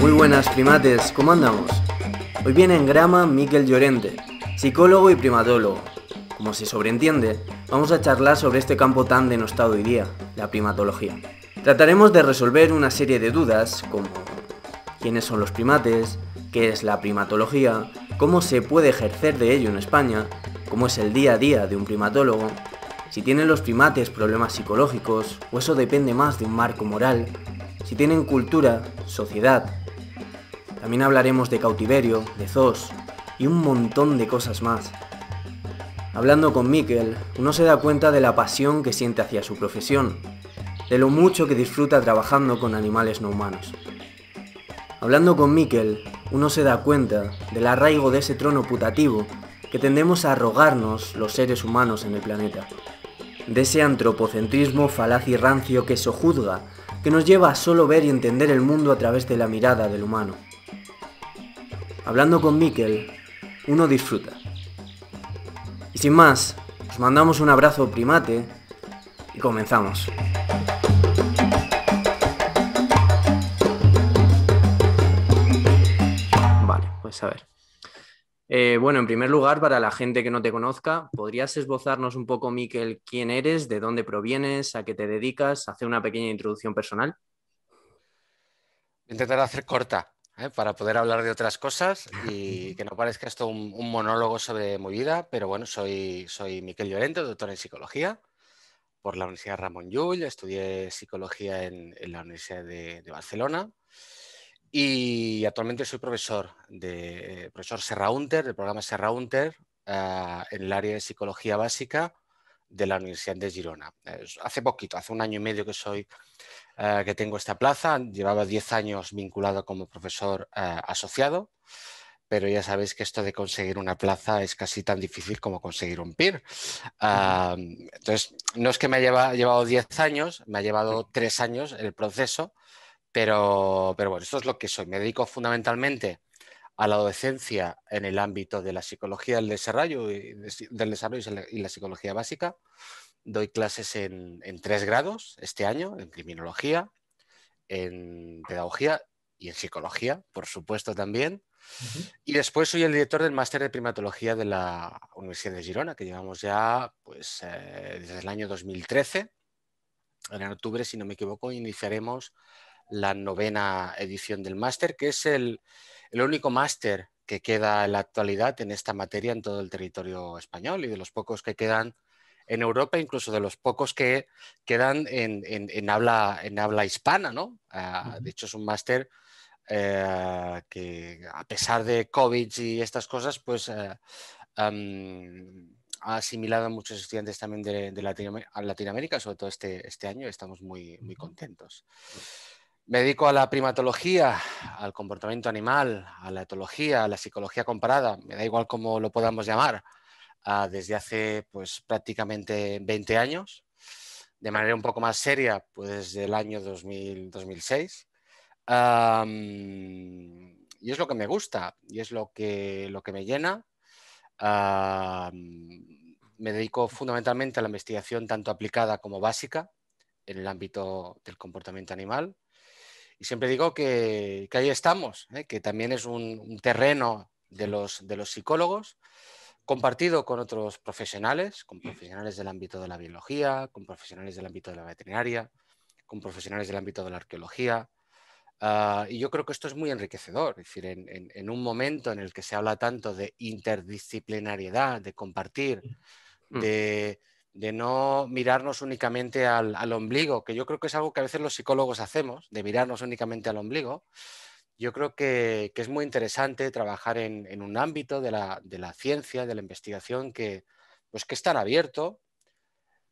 Muy buenas primates, ¿cómo andamos? Hoy viene en grama Miquel Llorente, psicólogo y primatólogo. Como se sobreentiende, vamos a charlar sobre este campo tan denostado hoy día, la primatología. Trataremos de resolver una serie de dudas como quiénes son los primates, qué es la primatología, cómo se puede ejercer de ello en España, cómo es el día a día de un primatólogo, si tienen los primates problemas psicológicos o eso depende más de un marco moral, si tienen cultura, sociedad. También hablaremos de cautiverio, de zoos y un montón de cosas más. Hablando con Mikel, uno se da cuenta de la pasión que siente hacia su profesión, de lo mucho que disfruta trabajando con animales no humanos. Hablando con Mikkel, uno se da cuenta del arraigo de ese trono putativo que tendemos a arrogarnos los seres humanos en el planeta. De ese antropocentrismo falaz y rancio que sojuzga, que nos lleva a solo ver y entender el mundo a través de la mirada del humano. Hablando con Mikkel, uno disfruta. Y sin más, os mandamos un abrazo primate y comenzamos. saber. Pues, eh, bueno, en primer lugar, para la gente que no te conozca, ¿podrías esbozarnos un poco, Miquel, quién eres, de dónde provienes, a qué te dedicas, hacer una pequeña introducción personal? Intentaré hacer corta ¿eh? para poder hablar de otras cosas y que no parezca esto un, monólogo sobre mi vida, pero bueno, soy, soy Miquel Llorente, doctor en psicología por la Universidad Ramón Llull, estudié psicología en, la Universidad de, de Barcelona y actualmente soy profesor de eh, profesor Serraunter, del programa Serraunter, ah, en el área de psicología básica de la Universidad de Girona. hace poquito, hace un año y medio que soy ah, que tengo esta plaza. Llevaba 10 años vinculado como profesor ah, asociado, pero ya sabéis que esto de conseguir una plaza es casi tan difícil como conseguir un PIR. entonces, no es que me haya llevado 10 años, me ha llevado 3 años el proceso pero, bueno, esto es lo que soy. Me dedico fundamentalmente a la docencia en el ámbito de la psicología del desarrollo y, del desarrollo y la psicología básica. Doy clases en, tres grados este año, en criminología, en pedagogía y en psicología, por supuesto también. Y después soy el director del máster de primatología de la Universidad de Girona, que llevamos ya pues, eh, desde el año 2013. En octubre, si no me equivoco, iniciaremos la novena edición del máster, que es el, único máster que queda en la actualidad en esta materia en todo el territorio español y de los pocos que quedan en Europa, incluso de los pocos que quedan en, en, habla, en habla hispana, ¿no? Ah, de hecho, es un máster eh, que, a pesar de COVID y estas cosas, pues eh, ha asimilado a muchos estudiantes también de, de Latinoamérica, sobre todo este, este año. Estamos muy, muy contentos. Me dedico a la primatología, al comportamiento animal, a la etología, a la psicología comparada, me da igual cómo lo podamos llamar, ah, desde hace pues, prácticamente 20 años, de manera un poco más seria, pues desde el año 2006. y es lo que me gusta y es lo que, lo que me llena. me dedico fundamentalmente a la investigación tanto aplicada como básica en el ámbito del comportamiento animal y siempre digo que, ahí estamos, ¿eh? que también es un, terreno de los, de los, psicólogos, compartido con otros profesionales, con mm. profesionales del ámbito de la biología, con profesionales del ámbito de la veterinaria, con profesionales del ámbito de la arqueología. Ah, y yo creo que esto es muy enriquecedor, es decir, en, un momento en el que se habla tanto de interdisciplinariedad, de compartir, mm. de de no mirarnos únicamente al, ombligo, que yo creo que es algo que a veces los psicólogos hacemos, de mirarnos únicamente al ombligo. Yo creo que, es muy interesante trabajar en, un ámbito de la, ciencia, de la investigación, que, pues, que es tan abierto,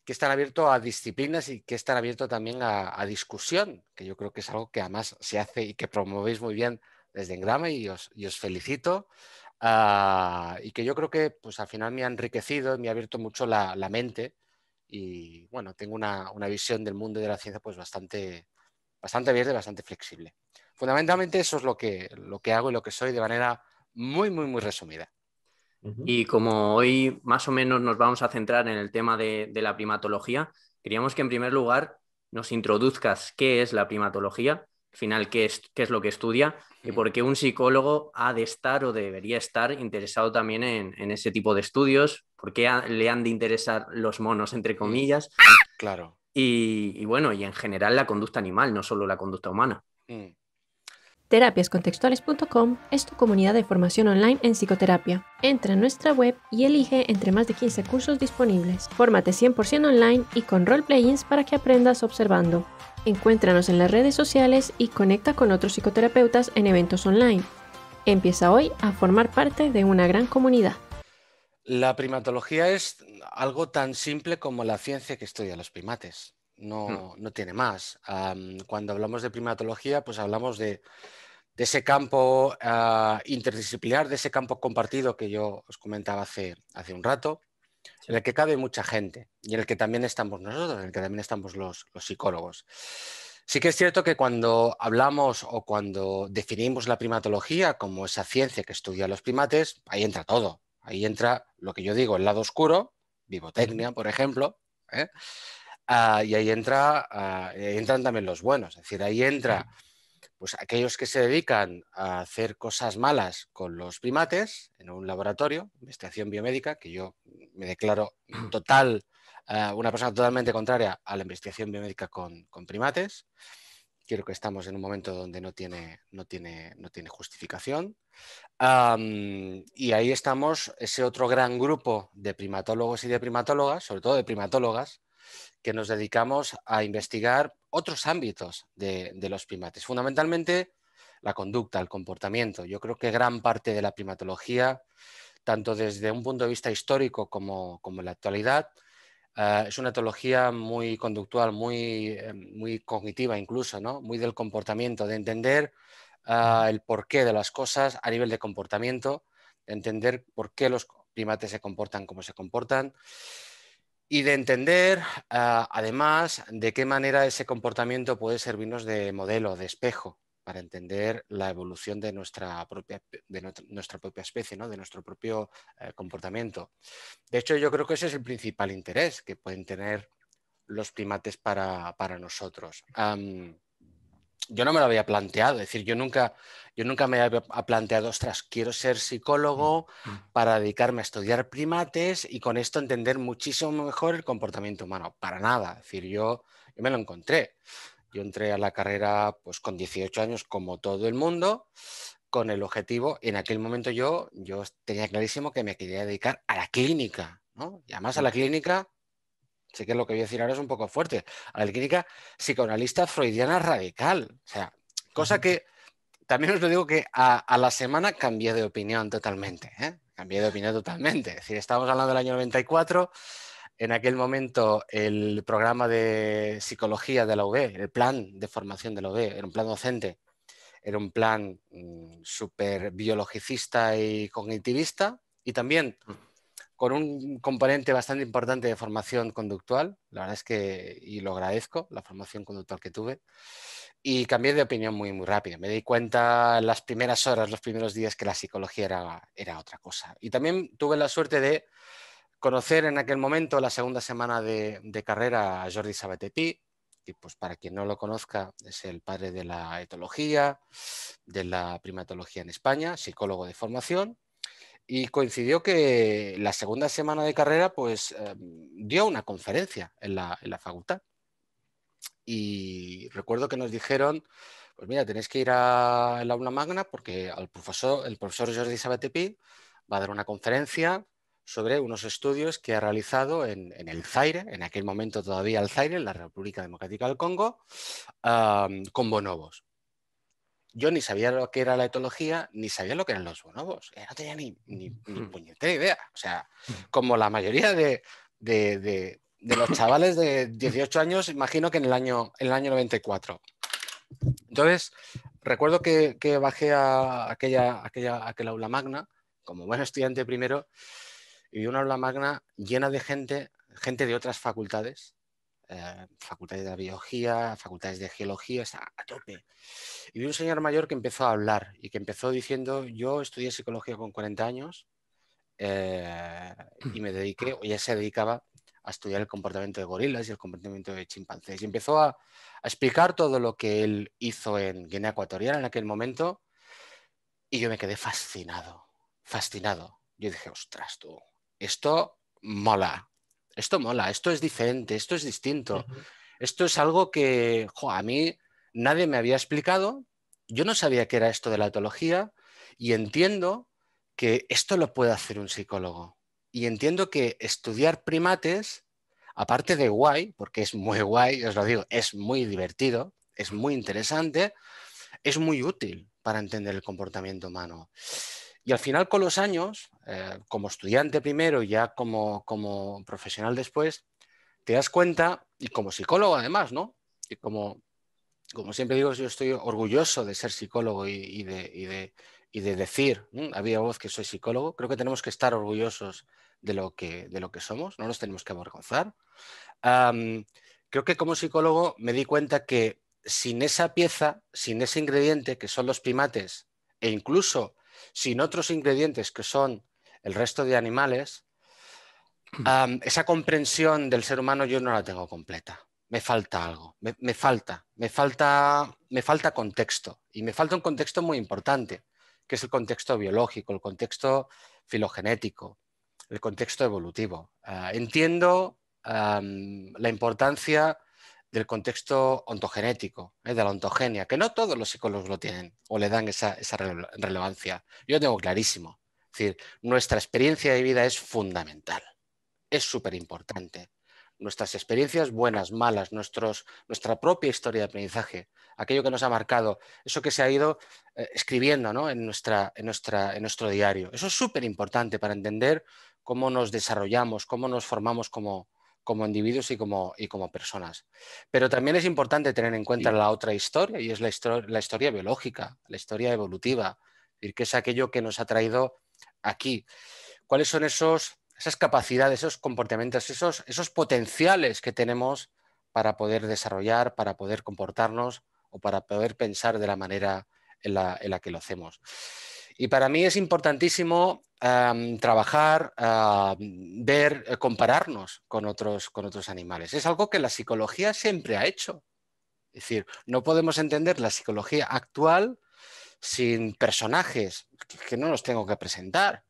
que es tan abierto a disciplinas y que es tan abierto también a, discusión, que yo creo que es algo que además se hace y que promovéis muy bien desde Engrama y os, y os felicito Ah, y que yo creo que pues al final me ha enriquecido, me ha abierto mucho la, mente y bueno, tengo una, una, visión del mundo de la ciencia pues bastante, bastante abierta y bastante flexible. Fundamentalmente eso es lo que, lo que hago y lo que soy de manera muy, muy, muy resumida. Y como hoy más o menos nos vamos a centrar en el tema de, de la primatología, queríamos que en primer lugar nos introduzcas qué es la primatología final qué es, lo que estudia y por qué un psicólogo ha de estar o debería estar interesado también en, ese tipo de estudios, por qué le han de interesar los monos, entre comillas. Claro. Y, bueno, y en general la conducta animal, no solo la conducta humana. Mm. Terapiascontextuales.com es tu comunidad de formación online en psicoterapia. Entra a nuestra web y elige entre más de 15 cursos disponibles. Fórmate 100% online y con role para que aprendas observando. Encuéntranos en las redes sociales y conecta con otros psicoterapeutas en eventos online. Empieza hoy a formar parte de una gran comunidad. La primatología es algo tan simple como la ciencia que estudia los primates. No, mm. no tiene más. cuando hablamos de primatología, pues hablamos de, ese campo ah, interdisciplinar, de ese campo compartido que yo os comentaba hace, hace un rato en el que cabe mucha gente y en el que también estamos nosotros, en el que también estamos los, psicólogos. Sí que es cierto que cuando hablamos o cuando definimos la primatología como esa ciencia que estudia a los primates, ahí entra todo. Ahí entra lo que yo digo, el lado oscuro, vivotecnia, por ejemplo, ¿eh? ah, y ahí, entra, ah, ahí entran también los buenos. Es decir, ahí entra pues aquellos que se dedican a hacer cosas malas con los primates en un laboratorio, investigación biomédica, que yo me declaro mm. total, eh, una persona totalmente contraria a la investigación biomédica con, primates. Quiero que estamos en un momento donde no tiene, no tiene, no tiene justificación. y ahí estamos, ese otro gran grupo de primatólogos y de primatólogas, sobre todo de primatólogas, que nos dedicamos a investigar otros ámbitos de, los primates, fundamentalmente la conducta, el comportamiento. Yo creo que gran parte de la primatología, tanto desde un punto de vista histórico como, como en la actualidad, eh, es una etología muy conductual, eh, muy, cognitiva incluso, ¿no? muy del comportamiento, de entender eh, el porqué de las cosas a nivel de comportamiento, entender por qué los primates se comportan como se comportan y de entender, ah, además, de qué manera ese comportamiento puede servirnos de modelo, de espejo, para entender la evolución de nuestra propia, de nuestra propia especie, ¿no? de nuestro propio eh, comportamiento. De hecho, yo creo que ese es el principal interés que pueden tener los primates para, nosotros yo no me lo había planteado, es decir, yo nunca, yo nunca me había planteado, ostras, quiero ser psicólogo mm, mm. para dedicarme a estudiar primates y con esto entender muchísimo mejor el comportamiento humano, para nada, es decir, yo, me lo encontré. Yo entré a la carrera pues con 18 años como todo el mundo, con el objetivo, en aquel momento yo, yo tenía clarísimo que me quería dedicar a la clínica, ¿no? Y además a la clínica Así que lo que voy a decir ahora es un poco fuerte, a la clínica psicoanalista freudiana radical. O sea, cosa que también os lo digo que a, la semana cambié de opinión totalmente. ¿eh? Cambié de opinión totalmente. Es decir, estábamos hablando del año 94. En aquel momento el programa de psicología de la UB, el plan de formación de la UB, era un plan docente, era un plan mm, súper biologicista y cognitivista y también mm con un componente bastante importante de formación conductual, la verdad es que, y lo agradezco, la formación conductual que tuve, y cambié de opinión muy, muy rápido. Me di cuenta en las primeras horas, los primeros días, que la psicología era, otra cosa. Y también tuve la suerte de conocer en aquel momento, la segunda semana de, carrera, a Jordi Sabatepi, que pues para quien no lo conozca, es el padre de la etología, de la primatología en España, psicólogo de formación, y coincidió que la segunda semana de carrera pues em, dio una conferencia en la, en la, facultad y recuerdo que nos dijeron pues mira tenéis que ir a la aula magna porque profesor, el profesor Jordi Sabatepi va a dar una conferencia sobre unos estudios que ha realizado en, el Zaire, en aquel momento todavía el Zaire, en la República Democrática del Congo, con bonobos yo ni sabía lo que era la etología, ni sabía lo que eran los bonobos. Eh, no tenía ni, ni, ni puñetera idea. O sea, como la mayoría de, los chavales de 18 años, imagino que en el año, el año 94. Entonces, recuerdo que, bajé a aquella, aquella, aquel aula magna, como buen estudiante primero, y vi una aula magna llena de gente, gente de otras facultades, eh, facultades de biología, facultades de geología, está a tope. Y vi un señor mayor que empezó a hablar y que empezó diciendo, yo estudié psicología con 40 años eh, y me dediqué, o ya se dedicaba a estudiar el comportamiento de gorilas y el comportamiento de chimpancés. Y empezó a, a explicar todo lo que él hizo en Guinea Ecuatorial en aquel momento y yo me quedé fascinado, fascinado. Yo dije, ostras, tú, esto mola, esto mola, esto es diferente, esto es distinto. Esto es algo que a mí nadie me había explicado, yo no sabía qué era esto de la etología y entiendo que esto lo puede hacer un psicólogo. Y entiendo que estudiar primates, aparte de guay, porque es muy guay, os lo digo, es muy divertido, es muy interesante, es muy útil para entender el comportamiento humano. Y al final, con los años, eh, como estudiante primero y ya como, como profesional después, te das cuenta, y como psicólogo además, ¿no? Y como, como siempre digo, yo estoy orgulloso de ser psicólogo y, de, decir a vida voz que soy psicólogo. Creo que tenemos que estar orgullosos de lo que, de lo que somos, no nos tenemos que avergonzar. creo que como psicólogo me di cuenta que sin esa pieza, sin ese ingrediente que son los primates e incluso sin otros ingredientes que son el resto de animales, mm. esa comprensión del ser humano yo no la tengo completa. Me falta algo, me, falta, me falta, me falta contexto y me falta un contexto muy importante, que es el contexto biológico, el contexto filogenético, el contexto evolutivo. Ah, entiendo la importancia del contexto ontogenético, ¿eh? de la ontogenia, que no todos los psicólogos lo tienen o le dan esa, relevancia. Yo tengo clarísimo. Es decir, nuestra experiencia de vida es fundamental, es súper importante. Nuestras experiencias buenas, malas, nuestros, nuestra propia historia de aprendizaje, aquello que nos ha marcado, eso que se ha ido eh, escribiendo en, nuestra, en, nuestra, en nuestro diario. Eso es súper importante para entender cómo nos desarrollamos, cómo nos formamos como, como individuos y como, y como personas. Pero también es importante tener en cuenta la otra historia y es la, historia biológica, la historia evolutiva, que es aquello que nos ha traído aquí. ¿Cuáles son esos, esas capacidades, esos comportamientos, esos, esos potenciales que tenemos para poder desarrollar, para poder comportarnos o para poder pensar de la manera en la, en la que lo hacemos? Y para mí es importantísimo trabajar, ver, eh, compararnos con otros, con otros animales. Es algo que la psicología siempre ha hecho. Es decir, no podemos entender la psicología actual sin personajes que no los tengo que presentar,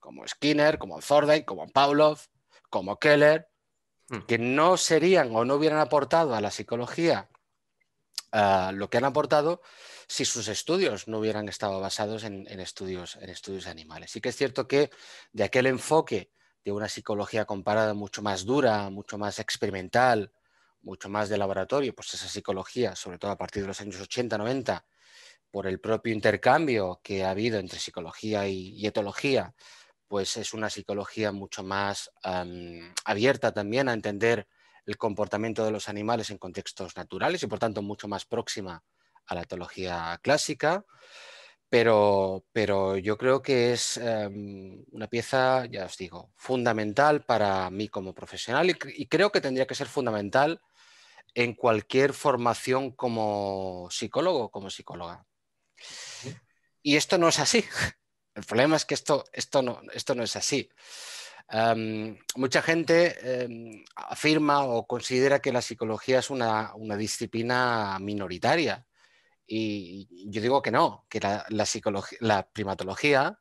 como Skinner, como Thorndike, como Pavlov, como Keller, hmm. que no serían o no hubieran aportado a la psicología lo que han aportado si sus estudios no hubieran estado basados en, estudios, en estudios animales. Sí que es cierto que de aquel enfoque de una psicología comparada mucho más dura, mucho más experimental, mucho más de laboratorio, pues esa psicología, sobre todo a partir de los años 80, 90, por el propio intercambio que ha habido entre psicología y, etología, pues es una psicología mucho más abierta también a entender el comportamiento de los animales en contextos naturales y por tanto mucho más próxima a la teología clásica, pero, pero yo creo que es em, una pieza, ya os digo, fundamental para mí como profesional y, creo que tendría que ser fundamental en cualquier formación como psicólogo o como psicóloga. Y esto no es así. El problema es que esto, esto, no, esto no es así. Em, mucha gente em, afirma o considera que la psicología es una, disciplina minoritaria. Y yo digo que no, que la, primatología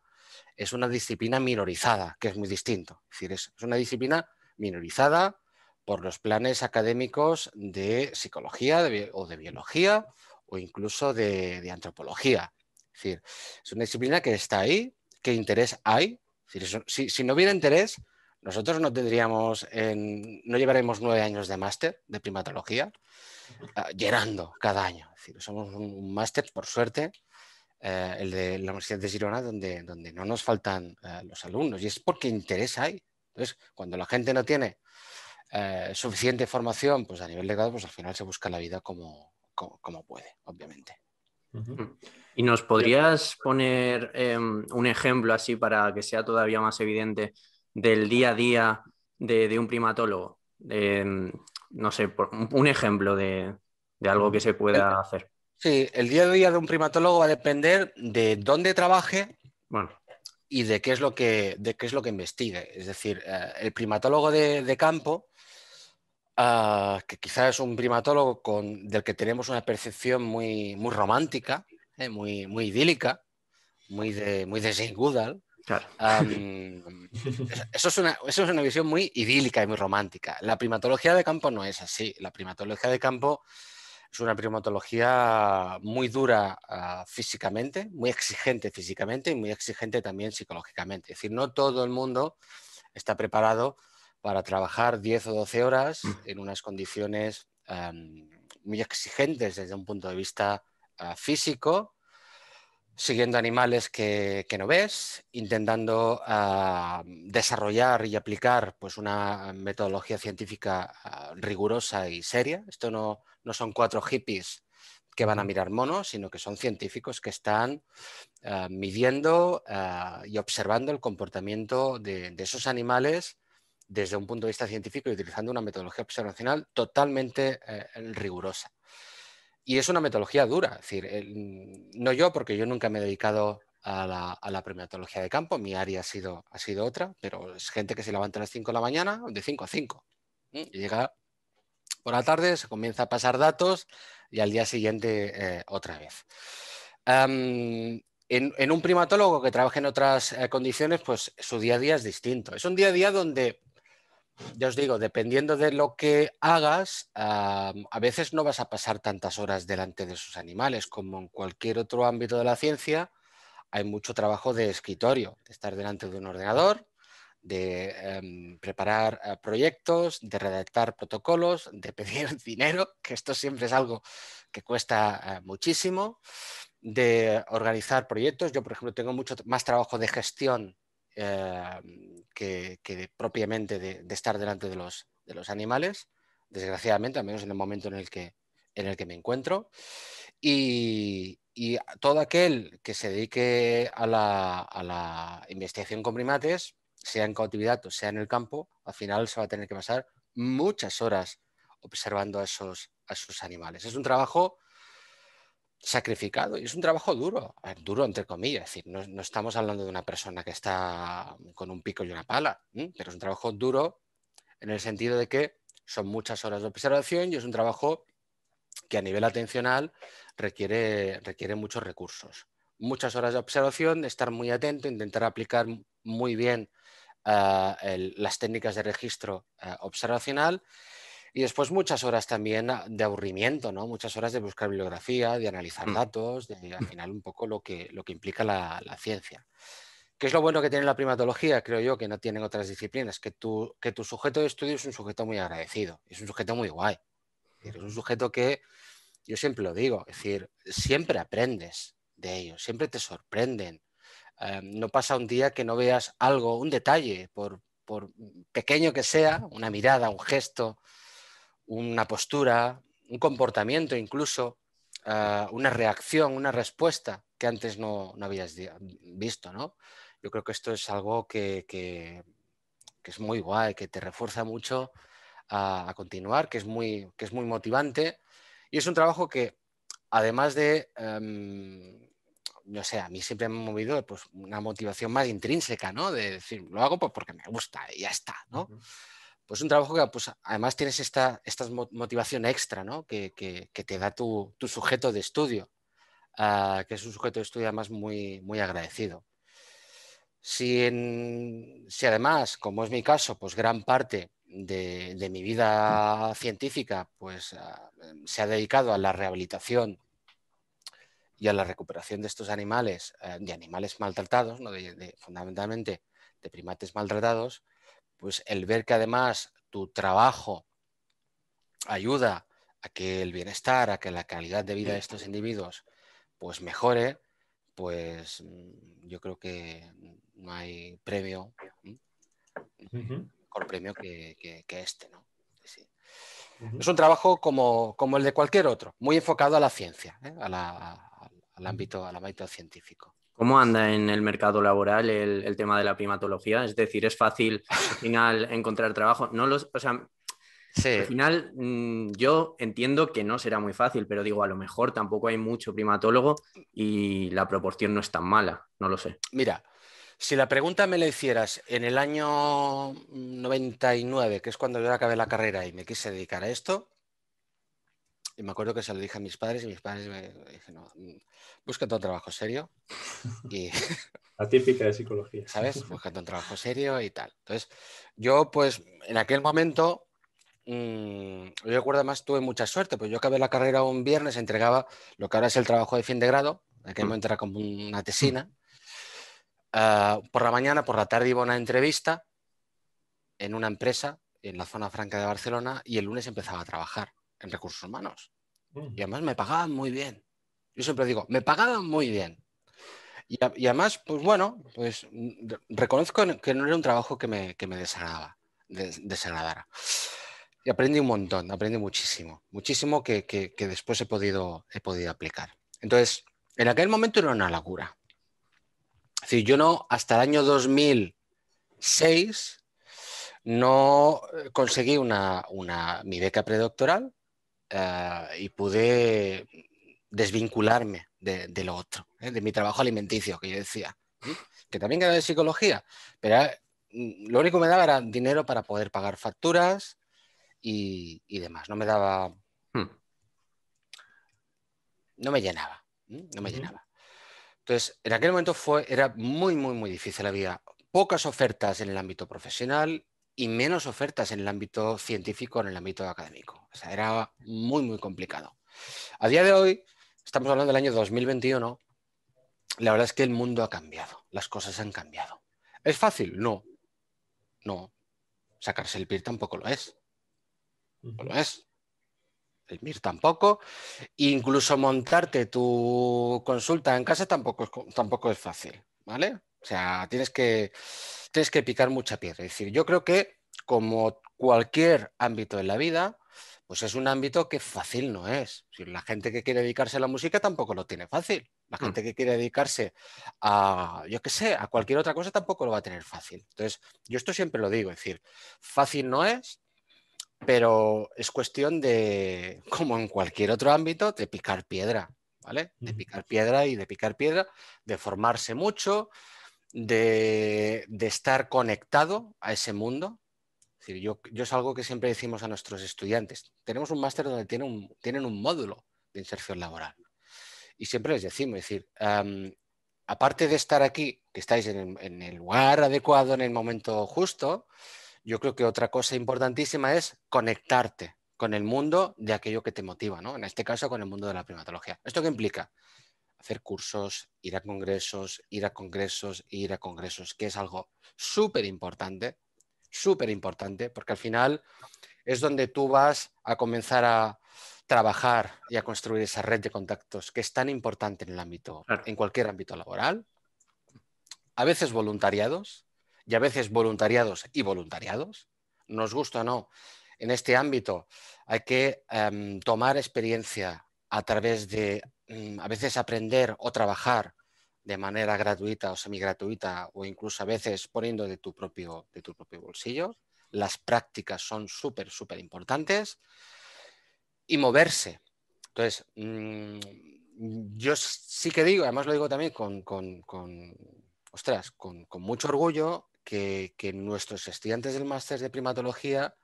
es una disciplina minorizada, que es muy distinto. Es decir, es, una disciplina minorizada por los planes académicos de psicología o de biología o incluso de, de antropología. Es decir, es una disciplina que está ahí, que interés hay, si, no hubiera interés, nosotros no tendríamos, en, no llevaremos nueve años de máster de primatología, ah, llenando cada año. somos un, máster, por suerte, eh, el de la Universidad de Girona, donde, donde no nos faltan eh, los alumnos, y es porque interés hay. Entonces, cuando la gente no tiene eh, suficiente formación pues a nivel de grado, pues al final se busca la vida como, puede, obviamente. ¿Y nos podrías poner em, un ejemplo así para que sea todavía más evidente del día a día de, un primatólogo? Em, no sé, un ejemplo de, algo que se pueda hacer. Sí, el día a día de un primatólogo va a depender de dónde trabaje y de qué, es lo que, de qué es lo que investigue. Es decir, eh, el primatólogo de, campo, ah, que quizás es un primatólogo con, del que tenemos una percepción muy, muy romántica, ¿eh? muy, muy idílica, muy de, muy de eso, es una, eso es una visión muy idílica y muy romántica. La primatología de campo no es así. La primatología de campo es una primatología muy dura ah, físicamente, muy exigente físicamente y muy exigente también psicológicamente. Es decir, no todo el mundo está preparado para trabajar 10 o 12 horas en unas condiciones muy exigentes desde un punto de vista físico, siguiendo animales que, no ves, intentando ah, desarrollar y aplicar pues, una metodología científica ah, rigurosa y seria. Esto no, no son cuatro hippies que van a mirar monos, sino que son científicos que están ah, midiendo y observando el comportamiento de, esos animales desde un punto de vista científico y utilizando una metodología observacional totalmente eh, rigurosa. Y es una metodología dura, es decir, mm, no yo, porque yo nunca me he dedicado a la, primatología de campo, mi área ha sido, ha sido otra, pero es gente que se levanta a las 5 de la mañana, de 5 a 5, ¿eh? y llega por la tarde, se comienza a pasar datos y al día siguiente eh, otra vez. en, un primatólogo que trabaja en otras eh, condiciones, pues su día a día es distinto. Es un día a día donde ya os digo, dependiendo de lo que hagas, a veces no vas a pasar tantas horas delante de sus animales como en cualquier otro ámbito de la ciencia. Hay mucho trabajo de escritorio, de estar delante de un ordenador, de em, preparar eh, proyectos, de redactar protocolos, de pedir dinero, que esto siempre es algo que cuesta eh, muchísimo, de organizar proyectos. Yo, por ejemplo, tengo mucho más trabajo de gestión eh, que, propiamente de, estar delante de los, de los animales, desgraciadamente, al menos en el momento en el que, en el que me encuentro. Y, y todo aquel que se dedique a la, a la, investigación con primates, sea en cautividad o sea en el campo, al final se va a tener que pasar muchas horas observando a esos, a esos animales. Es un trabajo sacrificado y es un trabajo duro, duro entre comillas, es decir, no, estamos hablando de una persona que está con un pico y una pala, pero es un trabajo duro en el sentido de que son muchas horas de observación y es un trabajo que a nivel atencional requiere, requiere muchos recursos. Muchas horas de observación, de estar muy atento, intentar aplicar muy bien ah, las técnicas de registro ah, observacional y después muchas horas también de aburrimiento, ¿no? Muchas horas de buscar bibliografía, de analizar mm. datos, de al final un poco lo que, lo que implica la, ciencia. ¿Qué es lo bueno que tiene la primatología? Creo yo que no tienen otras disciplinas, que tu, que tu sujeto de estudio es un sujeto muy agradecido, es un sujeto muy guay. Es un sujeto que, yo siempre lo digo, es decir, siempre aprendes de ellos, siempre te sorprenden. Eh, no pasa un día que no veas algo, un detalle, por, por pequeño que sea, una mirada, un gesto, una postura, un comportamiento incluso, eh, una reacción, una respuesta que antes no, habías visto, ¿no? Yo creo que esto es algo que, es muy guay, que te refuerza mucho a, continuar, que es, muy, que es muy motivante y es un trabajo que, además de, em, no sé, a mí siempre me ha movido pues, una motivación más intrínseca, ¿no? De decir, lo hago porque me gusta y ya está, ¿no? pues un trabajo que pues, además tienes esta, motivación extra ¿no? que, que, te da tu, tu sujeto de estudio, ah, que es un sujeto de estudio además muy, muy agradecido. Si, en, si además, como es mi caso, pues gran parte de, de mi vida científica pues, ah, se ha dedicado a la rehabilitación y a la recuperación de estos animales, eh, de animales maltratados, ¿no? de, fundamentalmente de primates maltratados, pues el ver que además tu trabajo ayuda a que el bienestar, a que la calidad de vida de estos individuos pues mejore, pues mm, yo creo que no hay premio, premio que, este, ¿no? Es un trabajo como, el de cualquier otro, muy enfocado a la ciencia, ¿eh? al, ámbito, al ámbito científico. ¿Cómo anda en el mercado laboral el, tema de la primatología? Es decir, ¿es fácil al final encontrar trabajo? No los, o sea, Al final, mm, yo entiendo que no será muy fácil, pero digo, a lo mejor tampoco hay mucho primatólogo y la proporción no es tan mala, no lo sé. Mira, si la pregunta me la hicieras en el año 99, que es cuando yo acabé la carrera y me quise dedicar a esto, y me acuerdo que se lo dije a mis padres y mis padres me dijeron, no, mm, un trabajo serio. Y, La típica de psicología. ¿Sabes? Búscate un trabajo serio y tal. Entonces, yo pues en aquel momento, mm, yo recuerdo además tuve mucha suerte, pues yo acabé la carrera un viernes, entregaba lo que ahora es el trabajo de fin de grado, en aquel mm. momento era como una tesina. Ah, por la mañana, por la tarde iba a una entrevista en una empresa en la zona franca de Barcelona y el lunes empezaba a trabajar en recursos humanos. Mm. Y además me pagaban muy bien. Yo siempre digo, me pagaban muy bien. Y, además, pues bueno, pues reconozco que no era un trabajo que me, que me desagradaba, desagradara. Y aprendí un montón, aprendí muchísimo, muchísimo que, que, después he podido, he podido aplicar. Entonces, en aquel momento era una locura. yo no, hasta el año 2006, no eh, conseguí una, una, mi beca predoctoral Ah, y pude desvincularme de, lo otro, ¿eh? de mi trabajo alimenticio, que yo decía, que también era de psicología, pero mm, lo único que me daba era dinero para poder pagar facturas y, demás, no me daba... Hmm. No me llenaba, no me llenaba. Entonces, en aquel momento fue, era muy, muy, muy difícil. Había pocas ofertas en el ámbito profesional, y menos ofertas en el ámbito científico, en el ámbito académico. O sea, era muy, muy complicado. A día de hoy, estamos hablando del año 2021, la verdad es que el mundo ha cambiado, las cosas han cambiado. ¿Es fácil? No. No. Sacarse el PIR tampoco lo es. No lo es. El MIR tampoco. Incluso montarte tu consulta en casa tampoco, tampoco es fácil, ¿vale? O sea, tienes que tienes que picar mucha piedra. Es decir, yo creo que como cualquier ámbito en la vida, pues es un ámbito que fácil no es. La gente que quiere dedicarse a la música tampoco lo tiene fácil. La mm. gente que quiere dedicarse a, yo qué sé, a cualquier otra cosa tampoco lo va a tener fácil. Entonces, yo esto siempre lo digo, es decir, fácil no es, pero es cuestión de, como en cualquier otro ámbito, de picar piedra, ¿vale? De mm. picar piedra y de picar piedra, de formarse mucho, de, estar conectado a ese mundo. Es yo, yo, es algo que siempre decimos a nuestros estudiantes. Tenemos un máster donde tienen un, módulo de inserción laboral. Y siempre les decimos, decir, aparte de estar aquí, que estáis en, el, lugar adecuado, en el momento justo, yo creo que otra cosa importantísima es conectarte con el mundo de aquello que te motiva, ¿no? En este caso, con el mundo de la primatología. ¿Esto qué implica? hacer cursos, ir a congresos, ir a congresos, ir a congresos, que es algo súper importante, súper importante, porque al final es donde tú vas a comenzar a trabajar y a construir esa red de contactos que es tan importante en el ámbito, en cualquier ámbito laboral, a veces voluntariados y a veces voluntariados y voluntariados, nos gusta o no, en este ámbito hay que em, tomar experiencia a través de Mm, a veces aprender o trabajar de manera gratuita o semigratuita o incluso a veces poniendo de tu propio, de propio bolsillo. Las prácticas son súper, súper importantes. Y moverse. Entonces, mm, yo sí que digo, además lo digo también con, ostras, con, mucho orgullo, que, que nuestros estudiantes del máster de primatología,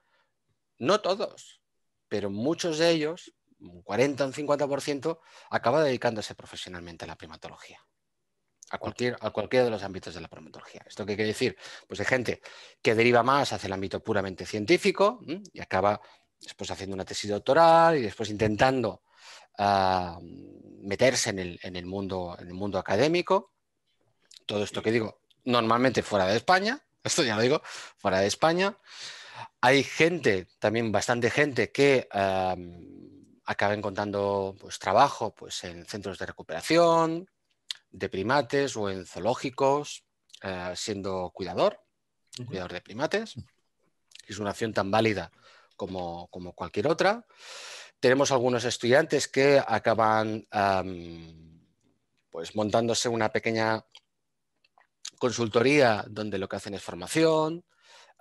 no todos, pero muchos de ellos un 40, un 50%, acaba dedicándose profesionalmente a la primatología. A, cualquier, a cualquiera de los ámbitos de la primatología. ¿Esto qué quiere decir? Pues hay gente que deriva más hacia el ámbito puramente científico y acaba después haciendo una tesis doctoral y después intentando ah, meterse en el, mundo, en el mundo académico. Todo esto que digo, normalmente fuera de España, esto ya lo digo, fuera de España. Hay gente, también bastante gente, que ah, acaba encontrando pues, trabajo pues, en centros de recuperación, de primates o en zoológicos, eh, siendo cuidador, cuidador de primates. Es una acción tan válida como, cualquier otra. Tenemos algunos estudiantes que acaban pues, montándose una pequeña consultoría donde lo que hacen es formación,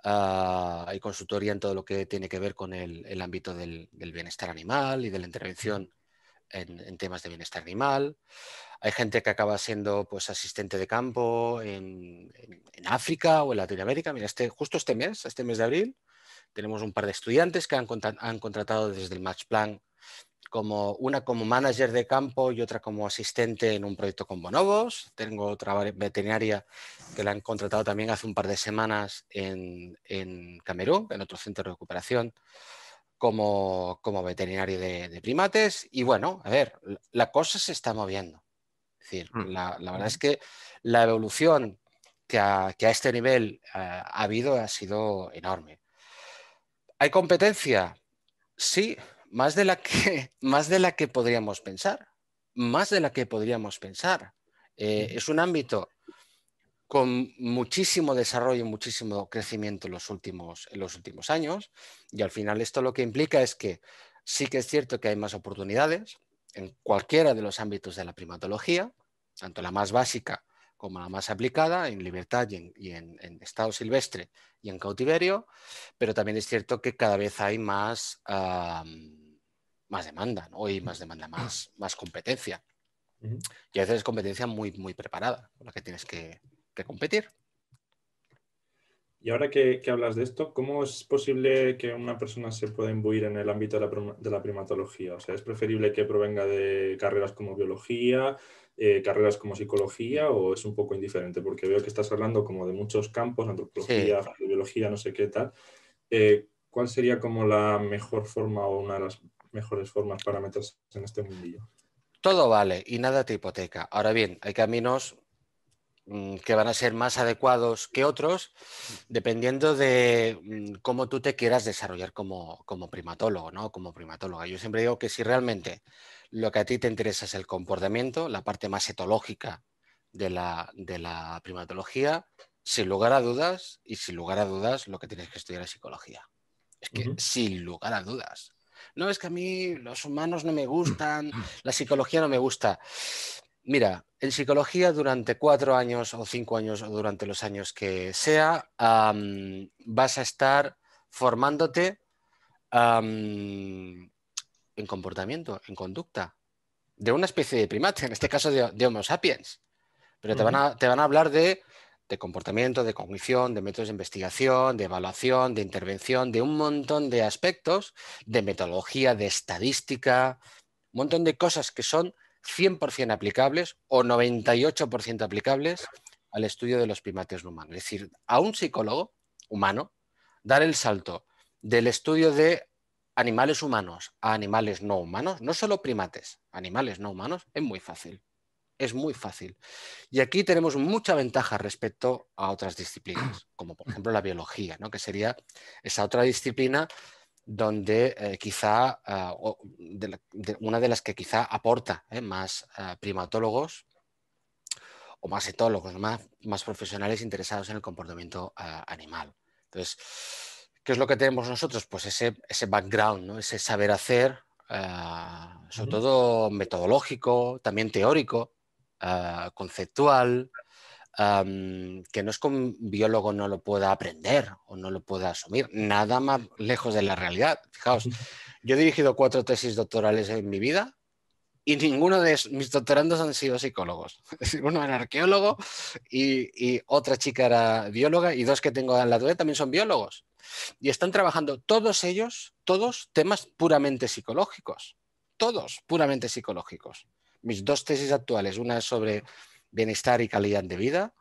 Ah, hay consultoría en todo lo que tiene que ver con el, ámbito del, bienestar animal y de la intervención en, temas de bienestar animal. Hay gente que acaba siendo pues, asistente de campo en, África o en Latinoamérica. Mira, este, justo este mes, este mes de abril, tenemos un par de estudiantes que han, han contratado desde el Match Plan como una como manager de campo y otra como asistente en un proyecto con bonobos. Tengo otra veterinaria que la han contratado también hace un par de semanas en, Camerún, en otro centro de recuperación, como, como veterinario de, primates. Y bueno, a ver, la cosa se está moviendo. Mm. la, verdad es que la evolución que a, este nivel eh, ha habido ha sido enorme. ¿Hay competencia? Sí, más de la que, más de la que podríamos pensar, más de la que podríamos pensar. Eh, es un ámbito con muchísimo desarrollo y muchísimo crecimiento en los, últimos, en los últimos años y al final esto lo que implica es que sí que es cierto que hay más oportunidades en cualquiera de los ámbitos de la primatología, tanto la más básica como la más aplicada en libertad y, en, estado silvestre y en cautiverio, pero también es cierto que cada vez hay más, más demanda, ¿no? más demanda, más, más competencia. Y a veces es competencia muy, muy preparada con la que tienes que, competir. Y ahora que, hablas de esto, ¿cómo es posible que una persona se pueda imbuir en el ámbito de la primatología? O sea, ¿es preferible que provenga de carreras como biología, eh, carreras como psicología o es un poco indiferente? Porque veo que estás hablando como de muchos campos, antropología, biología, no sé qué tal. Eh, ¿Cuál sería como la mejor forma o una de las mejores formas para meterse en este mundillo? Todo vale y nada te hipoteca. Ahora bien, hay caminos mm, que van a ser más adecuados que otros, dependiendo de mm, cómo tú te quieras desarrollar como, como primatólogo, ¿no? Como primatóloga. Yo siempre digo que si realmente lo que a ti te interesa es el comportamiento, la parte más etológica de la, de la primatología, sin lugar a dudas, y sin lugar a dudas lo que tienes que estudiar es psicología. Es que sin lugar a dudas. No es que a mí los humanos no me gustan, la psicología no me gusta. Mira, en psicología durante cuatro años o cinco años o durante los años que sea, vas a estar formándote en comportamiento, en conducta, de una especie de primate, en este caso de, Homo sapiens. Pero te van a, te van a hablar de, de, comportamiento, de cognición, de métodos de investigación, de evaluación, de intervención, de un montón de aspectos, de metodología, de estadística, un montón de cosas que son 100% aplicables o 98% aplicables al estudio de los primates humanos. Es decir, a un psicólogo humano, dar el salto del estudio de animales humanos a animales no humanos, no solo primates, animales no humanos, es muy fácil. Es muy fácil. Y aquí tenemos mucha ventaja respecto a otras disciplinas, como por ejemplo la biología, ¿no? que sería esa otra disciplina donde eh, quizá, eh, una de las que quizá aporta eh, más primatólogos o más etólogos, más, profesionales interesados en el comportamiento animal. Entonces, ¿Qué es lo que tenemos nosotros? Pues ese, ese background, ¿no? ese saber hacer, eh, sobre todo metodológico, también teórico, eh, conceptual, em, que no es como un biólogo no lo pueda aprender o no lo pueda asumir, nada más lejos de la realidad. Fijaos, yo he dirigido cuatro tesis doctorales en mi vida, y ninguno de mis doctorandos han sido psicólogos. Uno era arqueólogo y, otra chica era bióloga y dos que tengo en la duda también son biólogos. Y están trabajando todos ellos, todos temas puramente psicológicos, todos puramente psicológicos. Mis dos tesis actuales, una es sobre bienestar y calidad de vida,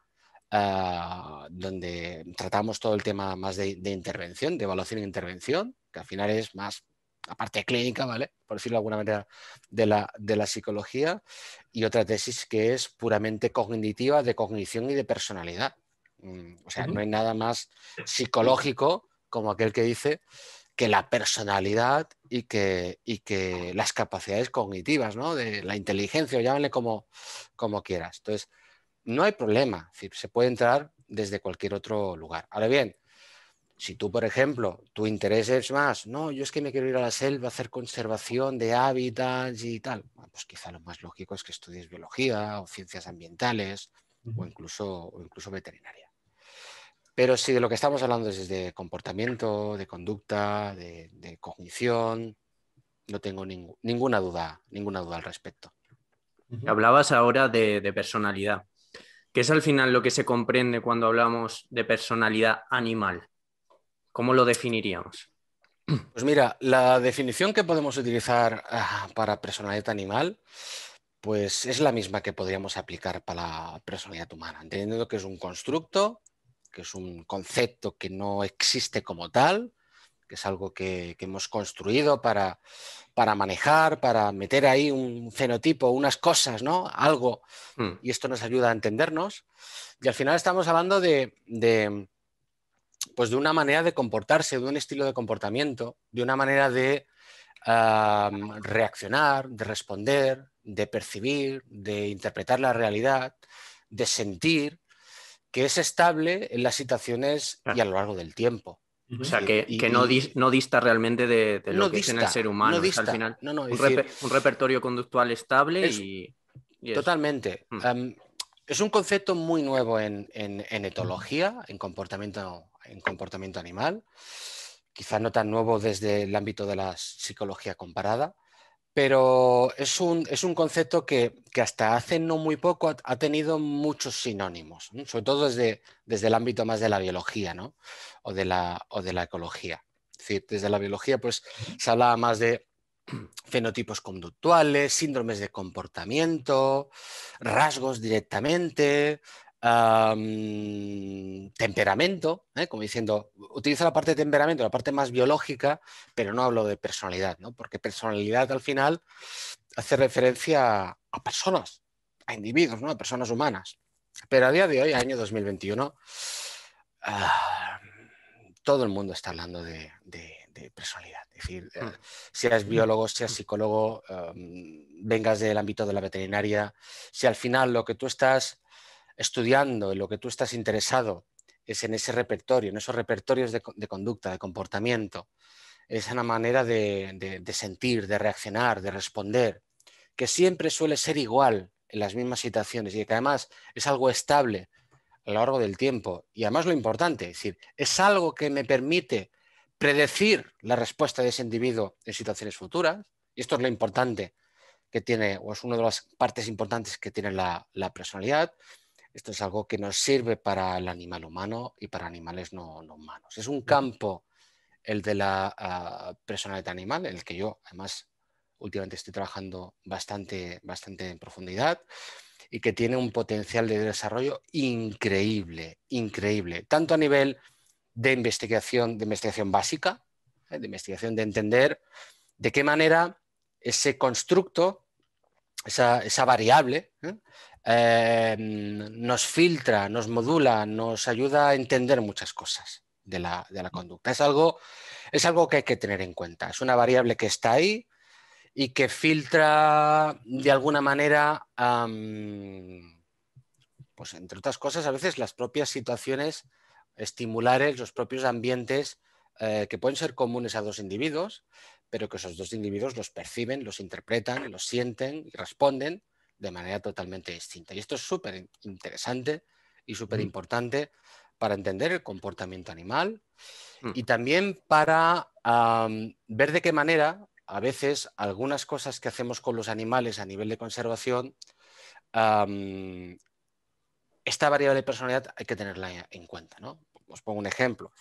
ah, donde tratamos todo el tema más de, de intervención, de evaluación e intervención, que al final es más aparte parte clínica, ¿vale? Por decirlo de alguna manera, de la, de la psicología, y otra tesis que es puramente cognitiva, de cognición y de personalidad. Mm, o sea, no hay nada más psicológico como aquel que dice que la personalidad y que, y que las capacidades cognitivas, ¿no? De la inteligencia, o llámale como, como quieras. Entonces, no hay problema, se puede entrar desde cualquier otro lugar. Ahora bien, si tú, por ejemplo, tu interés es más, no, yo es que me quiero ir a la selva a hacer conservación de hábitats y tal, pues quizá lo más lógico es que estudies biología o ciencias ambientales o, incluso, o incluso veterinaria. Pero si de lo que estamos hablando es de comportamiento, de conducta, de, cognición, no tengo ninguna, duda, ninguna duda al respecto. Hablabas ahora de personalidad, que es al final lo que se comprende cuando hablamos de personalidad animal. ¿Cómo lo definiríamos? Pues mira, la definición que podemos utilizar ah, para personalidad animal, pues es la misma que podríamos aplicar para la personalidad humana, entendiendo que es un constructo, que es un concepto que no existe como tal, que es algo que, hemos construido para, para, manejar, para meter ahí un fenotipo, unas cosas, ¿no? Algo, hmm. y esto nos ayuda a entendernos. Y al final estamos hablando de pues de una manera de comportarse, de un estilo de comportamiento, de una manera de reaccionar, de responder, de percibir, de interpretar la realidad, de sentir, que es estable en las situaciones y a lo largo del tiempo. O sea, que, no, dista realmente de, lo que es el ser humano. al final, un, repertorio conductual estable y, Totalmente. Mm. es un concepto muy nuevo en, en etología, en comportamiento en comportamiento animal, quizás no tan nuevo desde el ámbito de la psicología comparada, pero es un, concepto que, hasta hace no muy poco ha, tenido muchos sinónimos, sobre todo desde, desde, el ámbito más de la biología o, de la, o de la ecología. desde la biología pues, se hablaba más de fenotipos conductuales, síndromes de comportamiento, rasgos directamente, temperamento, ¿eh? como diciendo, utiliza la parte de temperamento, la parte más biológica, pero no hablo de personalidad, ¿no? porque personalidad al final hace referencia a personas, a individuos, ¿no? a personas humanas. Pero a día de hoy, año 2021, todo el mundo está hablando de, personalidad. Es decir, eh, mm. si seas mm. biólogo, seas mm. psicólogo, vengas del ámbito de la veterinaria, si al final lo que tú estás estudiando en lo que tú estás interesado es en ese repertorio, en esos repertorios de, conducta, de comportamiento, es una manera de, sentir, de reaccionar, de responder, que siempre suele ser igual en las mismas situaciones y que además es algo estable a lo largo del tiempo. Y además lo importante, es decir, es algo que me permite predecir la respuesta de ese individuo en situaciones futuras. Y esto es lo importante que tiene, o es una de las partes importantes que tiene la personalidad. Esto es algo que nos sirve para el animal humano y para animales no, humanos. Es un campo, el de la ah, personalidad animal, en el que yo además últimamente estoy trabajando bastante, bastante en profundidad y que tiene un potencial de desarrollo increíble, increíble, tanto a nivel de investigación, de investigación básica, ¿eh? de investigación de entender de qué manera ese constructo, esa, variable, ¿eh? Em, nos filtra, nos modula, nos ayuda a entender muchas cosas de la, conducta. Es algo, es algo que hay que tener en cuenta. Es una variable que está ahí y que filtra de alguna manera, pues entre otras cosas, a veces las propias situaciones estimulares, los propios ambientes eh, que pueden ser comunes a dos individuos, pero que esos dos individuos los perciben, los interpretan, los sienten y responden de manera totalmente distinta. Y esto es súper interesante y súper importante para entender el comportamiento animal mm. y también para ver de qué manera a veces algunas cosas que hacemos con los animales a nivel de conservación, esta variable de personalidad hay que tenerla en cuenta. ¿no? os pongo un ejemplo.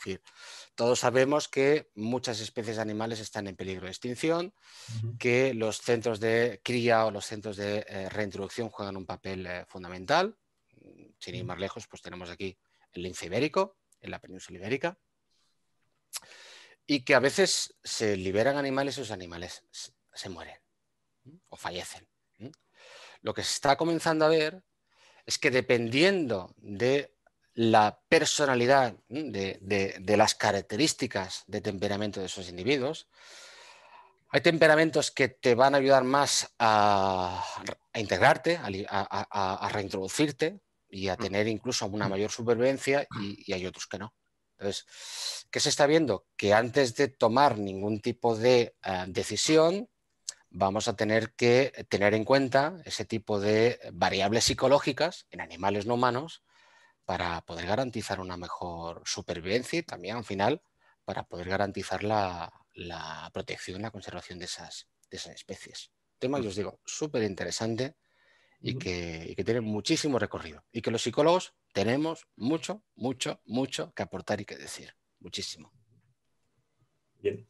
todos sabemos que muchas especies de animales están en peligro de extinción, que los centros de cría o los centros de eh, reintroducción juegan un papel eh, fundamental. Sin ir más lejos, pues tenemos aquí el lince ibérico, en la península ibérica, y que a veces se liberan animales y los animales se mueren o fallecen. Lo que se está comenzando a ver es que dependiendo de la personalidad de, las características de temperamento de esos individuos. Hay temperamentos que te van a ayudar más a, integrarte, a, reintroducirte y a mm. tener incluso una mm. mayor supervivencia y, hay otros que no. Entonces, ¿qué se está viendo? Que antes de tomar ningún tipo de ah, decisión, vamos a tener que tener en cuenta ese tipo de variables psicológicas en animales no humanos para poder garantizar una mejor supervivencia y también al final para poder garantizar la, protección la conservación de esas, de esas especies. Tema, yo os digo, súper interesante y que, y que tiene muchísimo recorrido y que los psicólogos tenemos mucho, mucho, mucho que aportar y que decir. Muchísimo. Bien.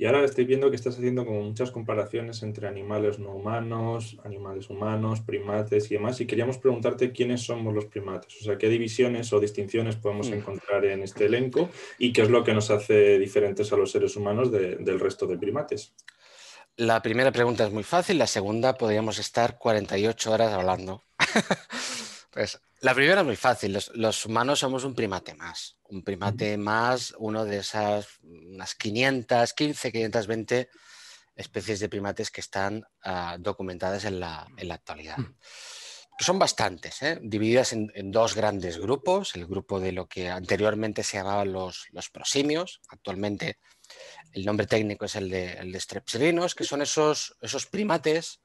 Y ahora estoy viendo que estás haciendo como muchas comparaciones entre animales no humanos, animales humanos, primates y demás. Y queríamos preguntarte quiénes somos los primates, o sea, qué divisiones o distinciones podemos mm. encontrar en este elenco y qué es lo que nos hace diferentes a los seres humanos del resto de primates. La primera pregunta es muy fácil, la segunda podríamos estar 48 horas hablando. Pues, la primera es muy fácil. Los, humanos somos un primate más. Un primate más, uno de esas unas 15, 520 especies de primates que están ah, documentadas en la, actualidad. Mm. Son bastantes, ¿eh? divididas en, dos grandes grupos. El grupo de lo que anteriormente se llamaban los, prosimios. Actualmente el nombre técnico es el de, el que son esos, esos primates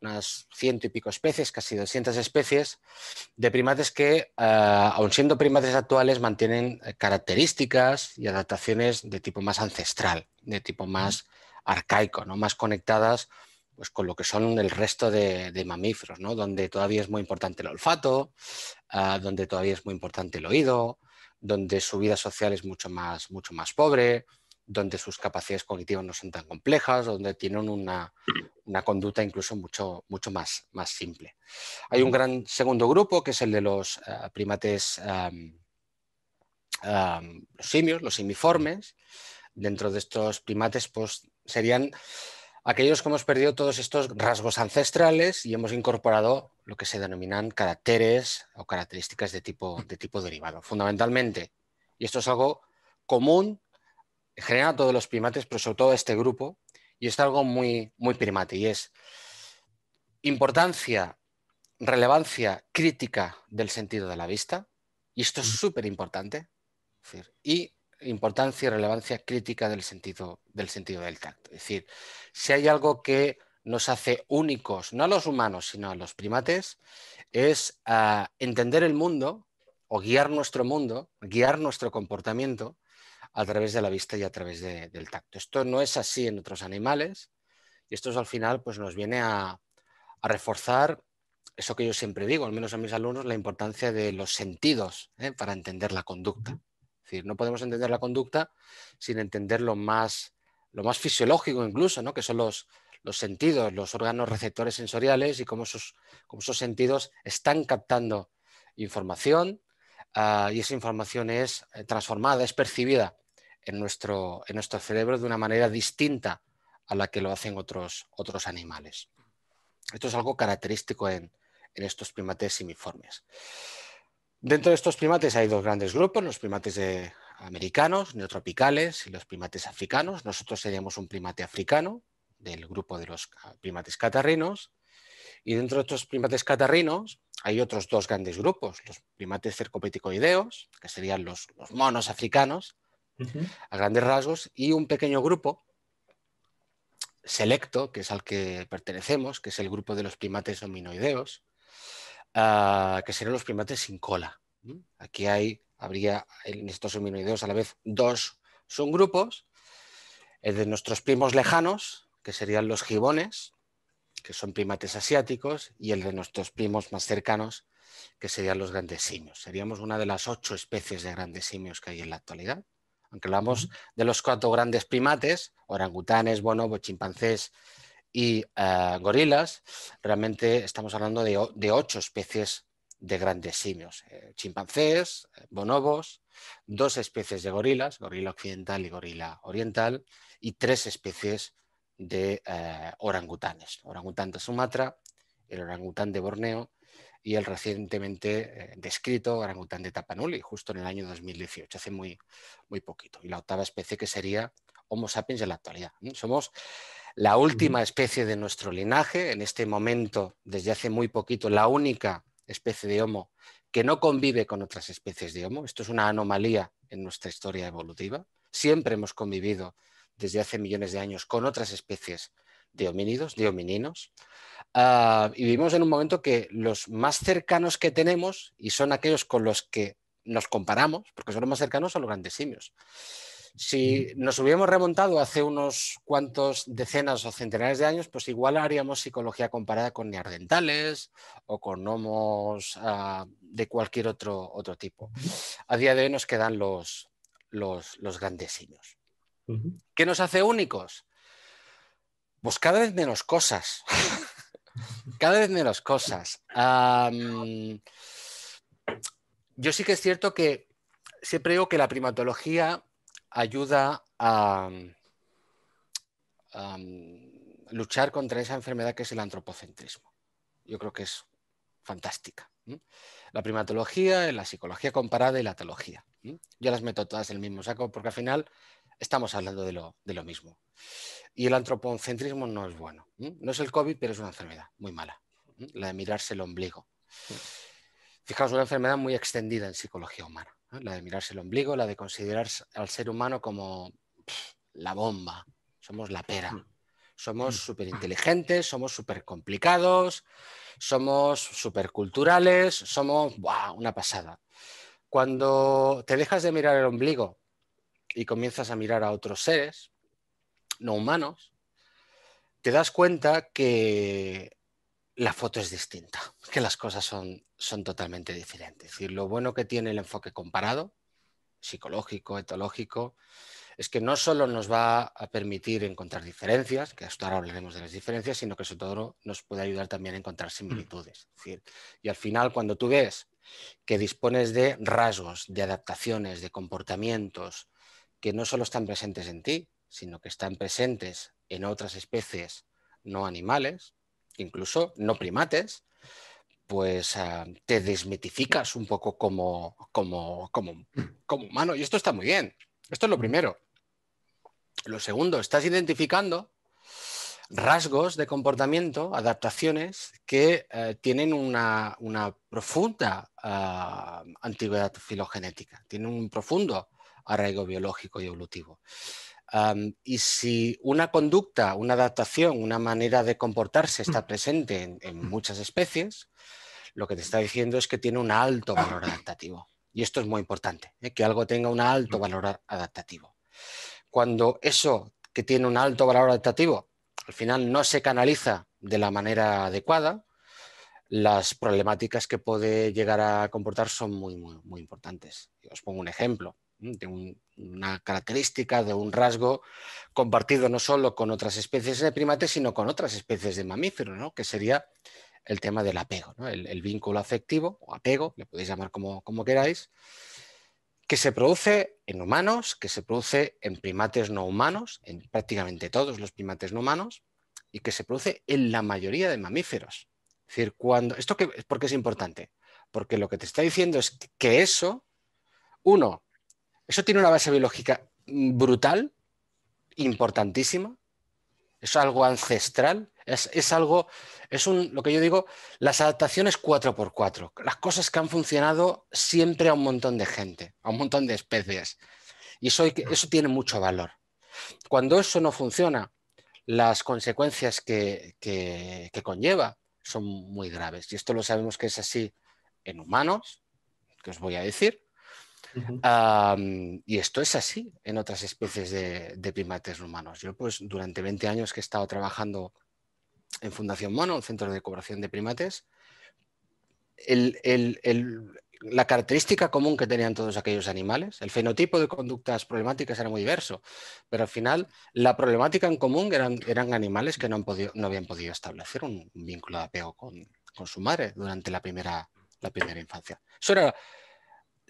unas ciento y pico especies, casi 200 especies, de primates que, eh, aun siendo primates actuales, mantienen eh, características y adaptaciones de tipo más ancestral, de tipo más arcaico, ¿no? más conectadas pues, con lo que son el resto de, mamíferos, donde todavía es muy importante el olfato, eh, donde todavía es muy importante el oído, donde su vida social es mucho más, mucho más pobre, donde sus capacidades cognitivas no son tan complejas, donde tienen una, conducta incluso mucho, mucho más, más, simple. Hay un gran segundo grupo que es el de los eh, primates, los simios, los simiformes. Dentro de estos primates pues, serían aquellos que hemos perdido todos estos rasgos ancestrales y hemos incorporado lo que se denominan caracteres o características de tipo, de tipo derivado. Fundamentalmente, y esto es algo común general a todos los primates, pero sobre todo a este grupo, y es algo muy, muy primate, y es importancia, relevancia crítica del sentido de la vista, y esto es súper importante, y importancia y relevancia crítica del sentido, del sentido del tacto. Es decir, si hay algo que nos hace únicos, no a los humanos, sino a los primates, es ah, entender el mundo o guiar nuestro mundo, guiar nuestro comportamiento a través de la vista y a través del tacto. Esto no es así en otros animales y esto al final pues, nos viene a, reforzar eso que yo siempre digo, al menos a mis alumnos, la importancia de los sentidos ¿eh? para entender la conducta. Es decir, no podemos entender la conducta sin entender lo más, lo más fisiológico incluso, ¿no? que son los, los sentidos, los órganos receptores sensoriales y cómo sus cómo esos sentidos están captando información, Ah, y esa información es eh, transformada, es percibida en nuestro, cerebro de una manera distinta a la que lo hacen otros, otros animales. Esto es algo característico en, estos primates simiformes. Dentro de estos primates hay dos grandes grupos, los primates americanos, neotropicales, y los primates africanos. Nosotros seríamos un primate africano del grupo de los primates catarrinos. Y dentro de estos primates catarrinos hay otros dos grandes grupos, los primates cercopeticoideos, que serían los, monos africanos, a grandes rasgos, y un pequeño grupo selecto, que es al que pertenecemos, que es el grupo de los primates hominoideos, ah, que serían los primates sin cola. Aquí hay, habría en estos hominoideos a la vez dos subgrupos, el eh, de nuestros primos lejanos, que serían los gibones, que son primates asiáticos, y el de nuestros primos más cercanos, que serían los grandes simios. Seríamos una de las ocho especies de grandes simios que hay en la actualidad. Aunque hablamos de los cuatro grandes primates, orangutanes, bonobos, chimpancés y eh, gorilas, realmente estamos hablando de, ocho especies de grandes simios. Eh, chimpancés, eh, bonobos, dos especies de gorilas, gorila occidental y gorila oriental, y tres especies de de eh, orangutanes. Orangután de Sumatra, el orangután de Borneo y el recientemente eh, descrito orangután de Tapanuli, justo en el año 2018, hace muy, muy poquito. Y la octava especie que sería Homo sapiens en la actualidad. Somos la última especie de nuestro linaje, en este momento, desde hace muy poquito, la única especie de Homo que no convive con otras especies de Homo. Esto es una anomalía en nuestra historia evolutiva. Siempre hemos convivido desde hace millones de años con otras especies de homínidos, de homininos, ah, y vivimos en un momento que los más cercanos que tenemos, y son aquellos con los que nos comparamos, porque son los más cercanos, son los grandes simios. Si mm. nos hubiéramos remontado hace unos cuantos decenas o centenares de años, pues igual haríamos psicología comparada con neandertales o con homos ah, de cualquier otro, otro tipo. A día de hoy nos quedan los, los, los grandes simios. ¿Qué nos hace únicos? Pues cada vez menos cosas. cada vez menos cosas. yo sí que es cierto que siempre digo que la primatología ayuda a, a luchar contra esa enfermedad que es el antropocentrismo. Yo creo que es fantástica. La primatología, la psicología comparada y la teología. Yo las meto todas en el mismo saco porque al final estamos hablando de lo, mismo. Y el antropocentrismo no es bueno. No es el COVID, pero es una enfermedad muy mala, la de mirarse el ombligo. Fijaos, una enfermedad muy extendida en psicología humana, ¿eh? la de mirarse el ombligo, la de considerar al ser humano como la bomba, somos la pera, somos súper inteligentes, somos súper complicados, somos súper culturales, somos una pasada. Cuando te dejas de mirar el ombligo y comienzas a mirar a otros seres no humanos, te das cuenta que la foto es distinta, que las cosas son, son totalmente diferentes. Y lo bueno que tiene el enfoque comparado, psicológico, etológico, es que no solo nos va a permitir encontrar diferencias, que hasta ahora hablaremos de las diferencias, sino que sobre todo nos puede ayudar también a encontrar similitudes. Mm. decir, y al final, cuando tú ves que dispones de rasgos, de adaptaciones, de comportamientos, que no solo están presentes en ti, sino que están presentes en otras especies no animales, incluso no primates, pues ah, te desmitificas un poco como, como, como, como humano. Y esto está muy bien. Esto es lo mm. primero. Lo segundo, estás identificando rasgos de comportamiento, adaptaciones que eh, tienen una, profunda ah, antigüedad filogenética, tienen un profundo arraigo biológico y evolutivo. y si una conducta, una adaptación, una manera de comportarse está mm. presente en, mm. muchas especies, lo que te está diciendo es que tiene un alto valor adaptativo. Y esto es muy importante, ¿eh? que algo tenga un alto mm. valor adaptativo. Cuando eso que tiene un alto valor adaptativo al final no se canaliza de la manera adecuada, las problemáticas que puede llegar a comportar son muy, muy, muy importantes. Os pongo un ejemplo de una característica, de un rasgo compartido no solo con otras especies de primates, sino con otras especies de mamíferos, que sería el tema del apego, el, vínculo afectivo o apego, le podéis llamar como, como queráis, que se produce en humanos, que se produce en primates no humanos, en prácticamente todos los primates no humanos, y que se produce en la mayoría de mamíferos. Es decir, cuando. ¿Esto que, por qué es importante? Porque lo que te está diciendo es que eso, uno, eso tiene una base biológica brutal, importantísima. Es algo ancestral. Es, algo, es un, lo que yo digo, las adaptaciones 4x4. Las cosas que han funcionado siempre a un montón de gente, a un montón de especies. Y eso, eso tiene mucho valor. Cuando eso no funciona, las consecuencias que, conlleva son muy graves. Y esto lo sabemos que es así en humanos, que os voy a decir, y esto es así en otras especies de, primates humanos. Yo, pues, durante 20 años que he estado trabajando en Fundación Mono, Centro de cobración de Primates, la característica común que tenían todos aquellos animales, el fenotipo de conductas problemáticas era muy diverso, pero al final la problemática en común eran, eran animales que no, no habían podido establecer un vínculo de apego con, su madre durante la primera, la primera infancia. Eso era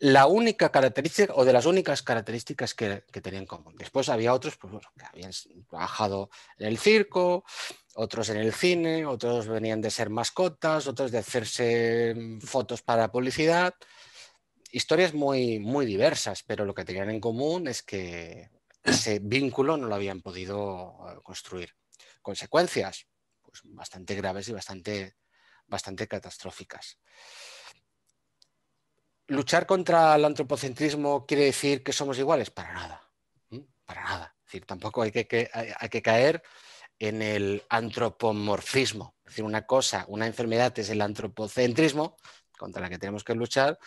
la única característica o de las únicas características que, tenían en común. Después había otros pues, que habían trabajado en el circo, otros en el cine, otros venían de ser mascotas, otros de hacerse mm, fotos para publicidad. Historias muy, muy diversas, pero lo que tenían en común es que ese vínculo no lo habían podido eh, construir. Consecuencias pues, bastante graves y bastante, bastante catastróficas luchar contra el antropocentrismo quiere decir que somos iguales, para nada, ¿Mm? para nada. Es decir, tampoco hay que, caer en el antropomorfismo. Es decir, una cosa, una enfermedad es el antropocentrismo contra la que tenemos que luchar,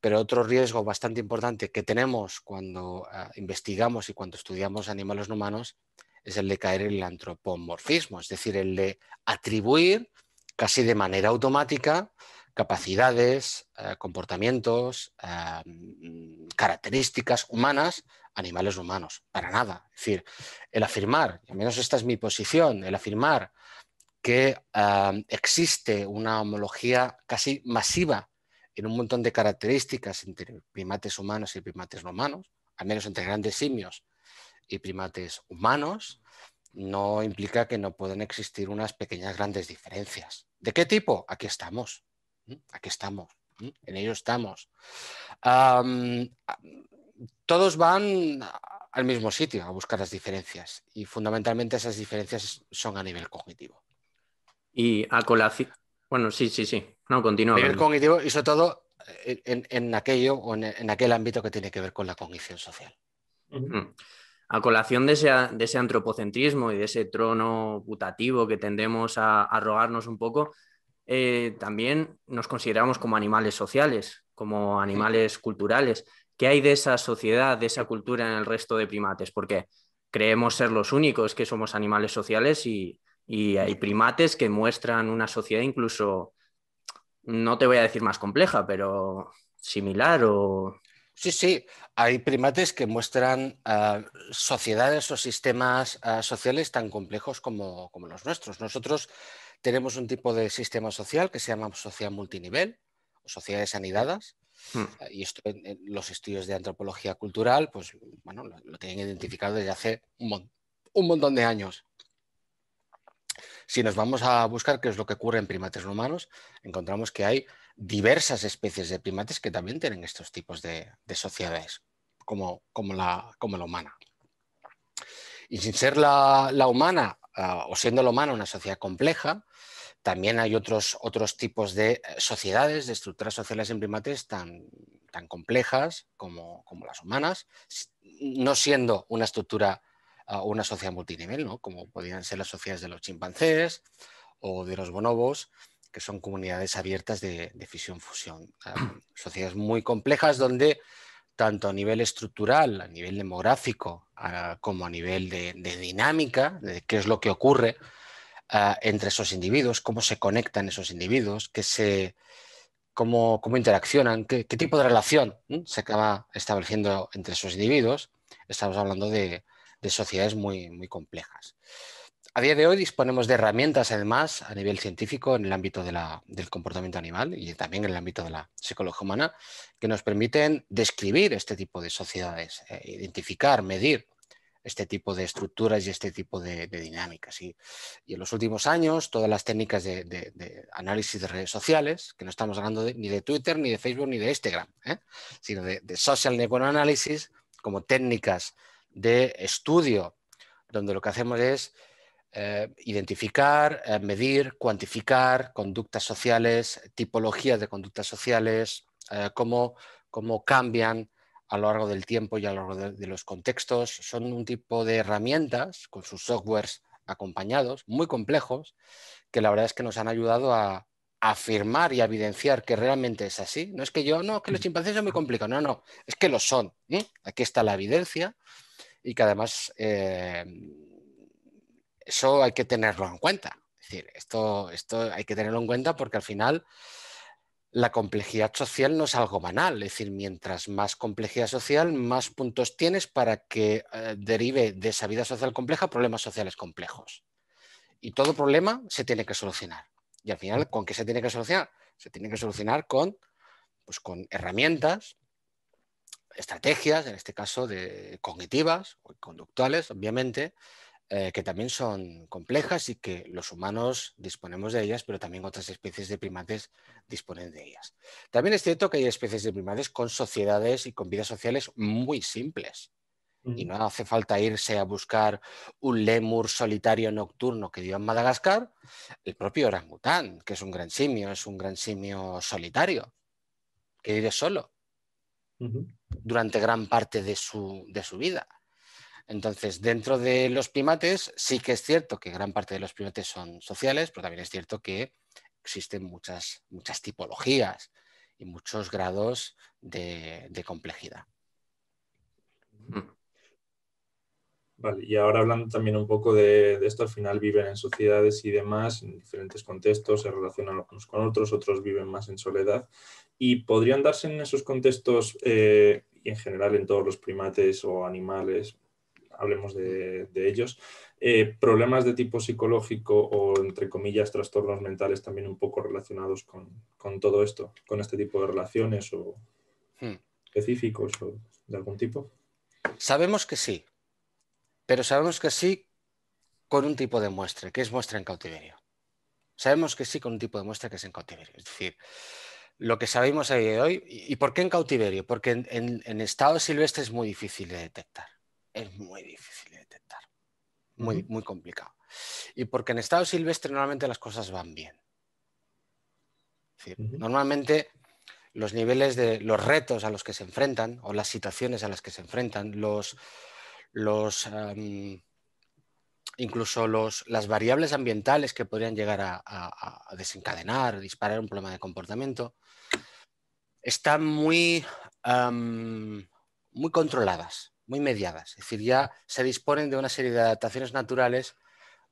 pero otro riesgo bastante importante que tenemos cuando ah, investigamos y cuando estudiamos animales no humanos es el de caer en el antropomorfismo, es decir, el de atribuir casi de manera automática capacidades, eh, comportamientos, eh, mm, características humanas animales humanos, para nada. Es decir, el afirmar, y al menos esta es mi posición, el afirmar que eh, existe una homología casi masiva en un montón de características entre primates humanos y primates no humanos, al menos entre grandes simios y primates humanos, no implica que no puedan existir unas pequeñas grandes diferencias. ¿De qué tipo? Aquí estamos. ¿Mm? Aquí estamos, ¿Mm? en ello estamos. todos van al mismo sitio a buscar las diferencias y fundamentalmente esas diferencias son a nivel cognitivo. Y a colación. Bueno, sí, sí, sí. No, continúa. A nivel cognitivo y sobre todo en, aquello o en, aquel ámbito que tiene que ver con la cognición social. A colación de ese, antropocentrismo y de ese trono putativo que tendemos a, a un poco, eh, también nos consideramos como animales sociales, como animales culturales. ¿Qué hay de esa sociedad, de esa cultura en el resto de primates? Porque creemos ser los únicos que somos animales sociales y, hay primates que muestran una sociedad incluso, no te voy a decir más compleja, pero similar o... Sí, sí, hay primates que muestran ah, sociedades o sistemas ah, sociales tan complejos como, como los nuestros. Nosotros tenemos un tipo de sistema social que se llama sociedad multinivel o sociedades anidadas. Hmm. Eh, y esto en, los estudios de antropología cultural, pues lo, tienen identificado desde hace un, montón de años. Si nos vamos a buscar qué es lo que ocurre en primates humanos, encontramos que hay diversas especies de primates que también tienen estos tipos de, sociedades, como, como, la, como la humana. Y sin ser la, humana ah, o siendo la humana una sociedad compleja, también hay otros, otros tipos de eh, sociedades, de estructuras sociales en primates tan, complejas como, las humanas, no siendo una estructura o ah, una sociedad multinivel, ¿no? como podrían ser las sociedades de los chimpancés o de los bonobos, que son comunidades abiertas de, de fisión-fusión. Ah, sociedades muy complejas donde tanto a nivel estructural, a nivel demográfico, ah, como a nivel de dinámica, de qué es lo que ocurre Ah, entre esos individuos, cómo se conectan esos individuos, qué se, cómo, interaccionan, qué, tipo de relación se acaba estableciendo entre esos individuos. Estamos hablando de, de sociedades muy, muy complejas. A día de hoy disponemos de herramientas, además, a nivel científico, en el ámbito del comportamiento animal y también en el ámbito de la psicología humana, que nos permiten describir este tipo de sociedades, eh, identificar, medir este tipo de estructuras y este tipo de, dinámicas. Y, en los últimos años, todas las técnicas de, análisis de redes sociales, que no estamos hablando ni de Twitter, ni de Facebook, ni de Instagram, ¿eh? sino de, social analysis como técnicas de estudio, donde lo que hacemos es eh, identificar, eh, medir, cuantificar conductas sociales, tipologías de conductas sociales, cómo, cómo cambian a lo largo del tiempo y a lo largo de, los contextos. Son un tipo de herramientas con sus softwares acompañados, muy complejos, que la verdad es que nos han ayudado a, afirmar y a evidenciar que realmente es así. No es que yo, no, que los chimpancés son muy complicados. No, no, es que lo son. Aquí está la evidencia y que además eh, eso hay que tenerlo en cuenta. Es decir, esto, esto hay que tenerlo en cuenta porque al final la complejidad social no es algo banal, es decir, mientras más complejidad social, más puntos tienes para que eh, derive de esa vida social compleja problemas sociales complejos. Y todo problema se tiene que solucionar. Y al final, ¿con qué se tiene que solucionar? Se tiene que solucionar con, pues, con herramientas, estrategias, en este caso de cognitivas, conductuales, obviamente, eh, que también son complejas y que los humanos disponemos de ellas, pero también otras especies de primates disponen de ellas. También es cierto que hay especies de primates con sociedades y con vidas sociales muy simples. Y no hace falta irse a buscar un lemur solitario nocturno que dio en Madagascar, el propio orangután, que es un gran simio, es un gran simio solitario, que vive solo durante gran parte de su vida. Entonces, dentro de los primates, sí que es cierto que gran parte de los primates son sociales, pero también es cierto que existen muchas, muchas tipologías y muchos grados de, complejidad. Mm. Vale, y ahora hablando también un poco de, esto, al final viven en sociedades y demás, en diferentes contextos, se relacionan unos con otros, otros viven más en soledad. ¿Y podrían darse en esos contextos, eh, y en general en todos los primates o animales, hablemos de, ellos. Eh, problemas de tipo psicológico o, entre comillas, trastornos mentales también un poco relacionados con, todo esto, con este tipo de relaciones o hmm. específicos o de algún tipo. Sabemos que sí, pero sabemos que sí con un tipo de muestra, que es muestra en cautiverio. Sabemos que sí con un tipo de muestra que es en cautiverio. Es decir, lo que sabemos a día de hoy. ¿Y por qué en cautiverio? Porque en estado silvestre es muy difícil de detectar es muy difícil de detectar, muy, muy complicado. Y porque en estado silvestre normalmente las cosas van bien. Normalmente los niveles de los retos a los que se enfrentan o las situaciones a las que se enfrentan, los, los em, incluso las variables ambientales que podrían llegar a, desencadenar, disparar un problema de comportamiento, están muy, em, muy controladas muy mediadas, es decir, ya se disponen de una serie de adaptaciones naturales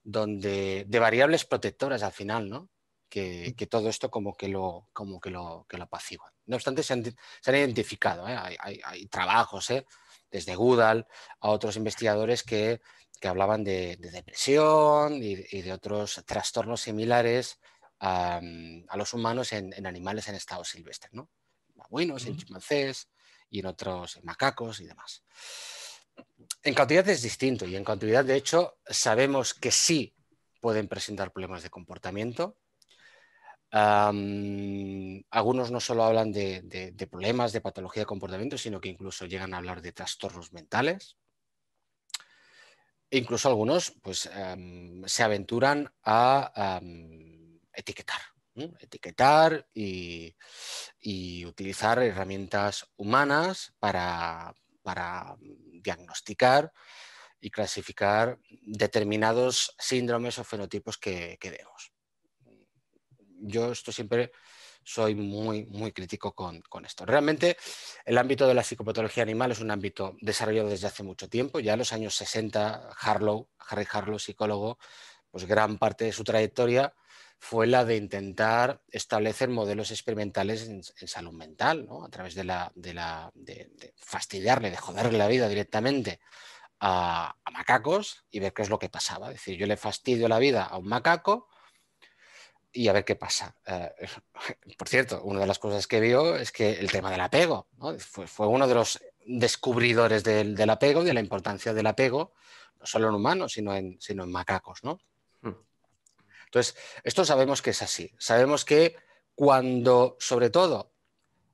donde, de variables protectoras al final, ¿no? Que, mm. todo esto como que lo, como que lo, que lo apaciguan. No obstante, se han, se identificado, ¿eh? hay, trabajos, ¿eh? desde Goodall a otros investigadores que, hablaban de, depresión y, de otros trastornos similares a, los humanos en, animales en estado silvestre, ¿no? Babuinos, mm. chimpancés, y en otros macacos y demás. En cautividad es distinto y en cautividad, de hecho, sabemos que sí pueden presentar problemas de comportamiento. algunos no solo hablan de, problemas de patología de comportamiento, sino que incluso llegan a hablar de trastornos mentales. E incluso algunos pues, se aventuran a etiquetar etiquetar y, utilizar herramientas humanas para, diagnosticar y clasificar determinados síndromes o fenotipos que, que, vemos. Yo esto siempre soy muy, muy crítico con, esto. Realmente el ámbito de la psicopatología animal es un ámbito desarrollado desde hace mucho tiempo. Ya en los años 60, Harlow, Harry Harlow, psicólogo, pues gran parte de su trayectoria fue la de intentar establecer modelos experimentales en, salud mental, ¿no? a través de, la, de, fastidiarle, de joderle la vida directamente a, macacos y ver qué es lo que pasaba. Es decir, yo le fastidio la vida a un macaco y a ver qué pasa. Eh, por cierto, una de las cosas que vio es que el tema del apego ¿no? fue, uno de los descubridores del, apego apego, de la importancia del apego, no solo en humanos, sino en, sino en macacos. ¿no? Entonces, esto sabemos que es así. Sabemos que cuando, sobre todo,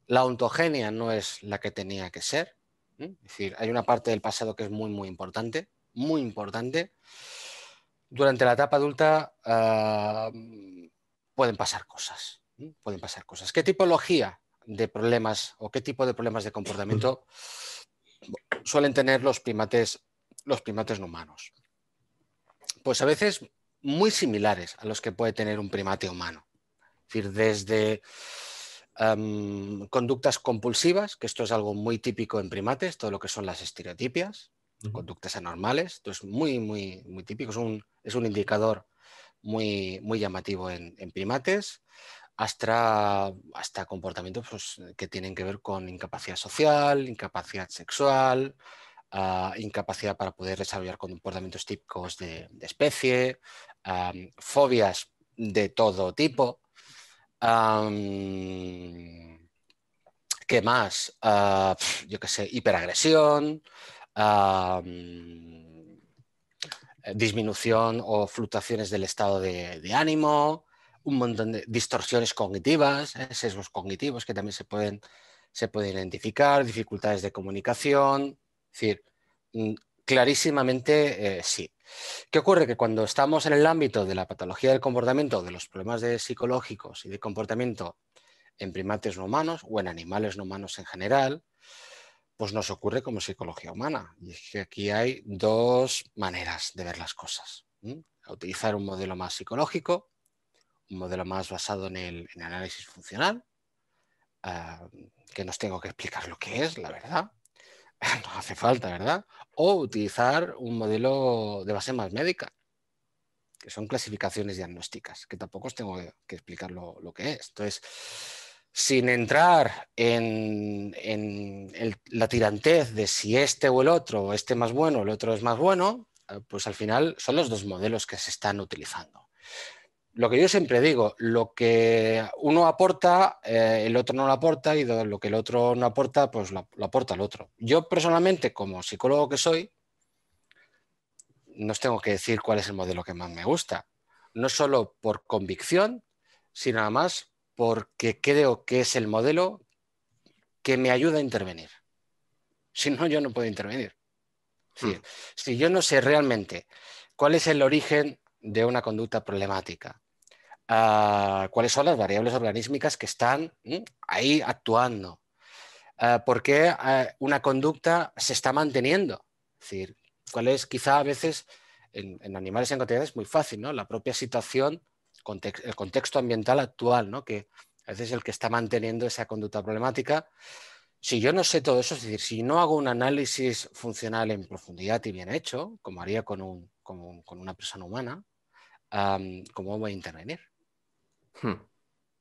la ontogenia no es la que tenía que ser, es decir, hay una parte del pasado que es muy, muy importante, muy importante, durante la etapa adulta ah, pueden pasar cosas, pueden pasar cosas. ¿Qué tipología de problemas o qué tipo de problemas de comportamiento suelen tener los primates, los primates no humanos? Pues a veces muy similares a los que puede tener un primate humano. Es decir, desde em, conductas compulsivas, que esto es algo muy típico en primates, todo lo que son las estereotipias, conductas anormales, esto es muy, muy, muy típico, es un, es un indicador muy, muy llamativo en, primates, hasta, hasta comportamientos pues, que tienen que ver con incapacidad social, incapacidad sexual, ah, incapacidad para poder desarrollar comportamientos típicos de, de especie, fobias de todo tipo. ¿Qué más? Ah, yo qué sé, hiperagresión, eh, disminución o fluctuaciones del estado de, ánimo, un montón de distorsiones cognitivas, eh, sesgos cognitivos que también se pueden, se pueden identificar, dificultades de comunicación. Es decir, mm, Clarísimamente eh, sí. ¿Qué ocurre? Que cuando estamos en el ámbito de la patología del comportamiento, de los problemas de psicológicos y de comportamiento en primates no humanos o en animales no humanos en general, pues nos ocurre como psicología humana. Y es que aquí hay dos maneras de ver las cosas. Utilizar un modelo más psicológico, un modelo más basado en el análisis funcional, ah, que nos tengo que explicar lo que es, la verdad. no hace falta, ¿verdad? O utilizar un modelo de base más médica, que son clasificaciones diagnósticas, que tampoco os tengo que explicar lo, que es. Entonces, sin entrar en, la tirantez de si este o el otro, este más bueno, el otro es más bueno, eh, pues al final son los dos modelos que se están utilizando lo que yo siempre digo, lo que uno aporta, eh, el otro no lo aporta y lo que el otro no aporta, pues lo, aporta el otro. Yo personalmente, como psicólogo que soy, no os tengo que decir cuál es el modelo que más me gusta, no solo por convicción, sino más porque creo que es el modelo que me ayuda a intervenir. Si no, yo no puedo intervenir. Hmm. Si yo no sé realmente cuál es el origen de una conducta problemática. Ah, ¿Cuáles son las variables organísmicas que están mm, ahí actuando? Ah, ¿Por qué ah, una conducta se está manteniendo? Es decir, ¿cuál es quizá a veces en, animales en cantidades es muy fácil, ¿no? La propia situación, el contexto ambiental actual, ¿no? Que a veces es el que está manteniendo esa conducta problemática. Si yo no sé todo eso, es decir, si no hago un análisis funcional en profundidad y bien hecho, como haría con una persona humana, ...como cómo voy a intervenir. Hmm.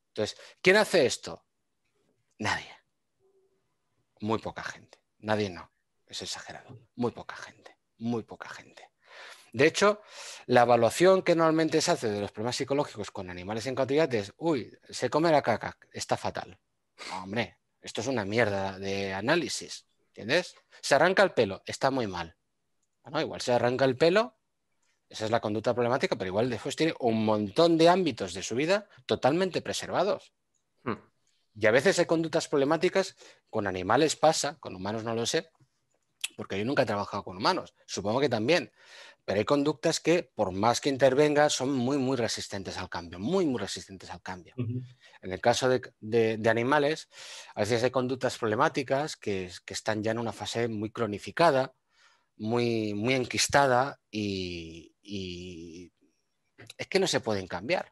Entonces, ¿quién hace esto? Nadie. Muy poca gente. Nadie no. Es exagerado. Muy poca gente. Muy poca gente. De hecho, la evaluación que normalmente se hace de los problemas psicológicos con animales en cautividad es, uy, se come la caca, está fatal. Hombre, esto es una mierda de análisis, ¿entiendes? Se arranca el pelo, está muy mal. Bueno, igual se arranca el pelo esa es la conducta problemática, pero igual después tiene un montón de ámbitos de su vida totalmente preservados. Hmm. Y a veces hay conductas problemáticas, con animales pasa, con humanos no lo sé, porque yo nunca he trabajado con humanos, supongo que también, pero hay conductas que por más que intervenga son muy, muy resistentes al cambio, muy, muy resistentes al cambio. En el caso de, animales, a veces hay conductas problemáticas que, que están ya en una fase muy cronificada, muy, muy enquistada y, y es que no se pueden cambiar.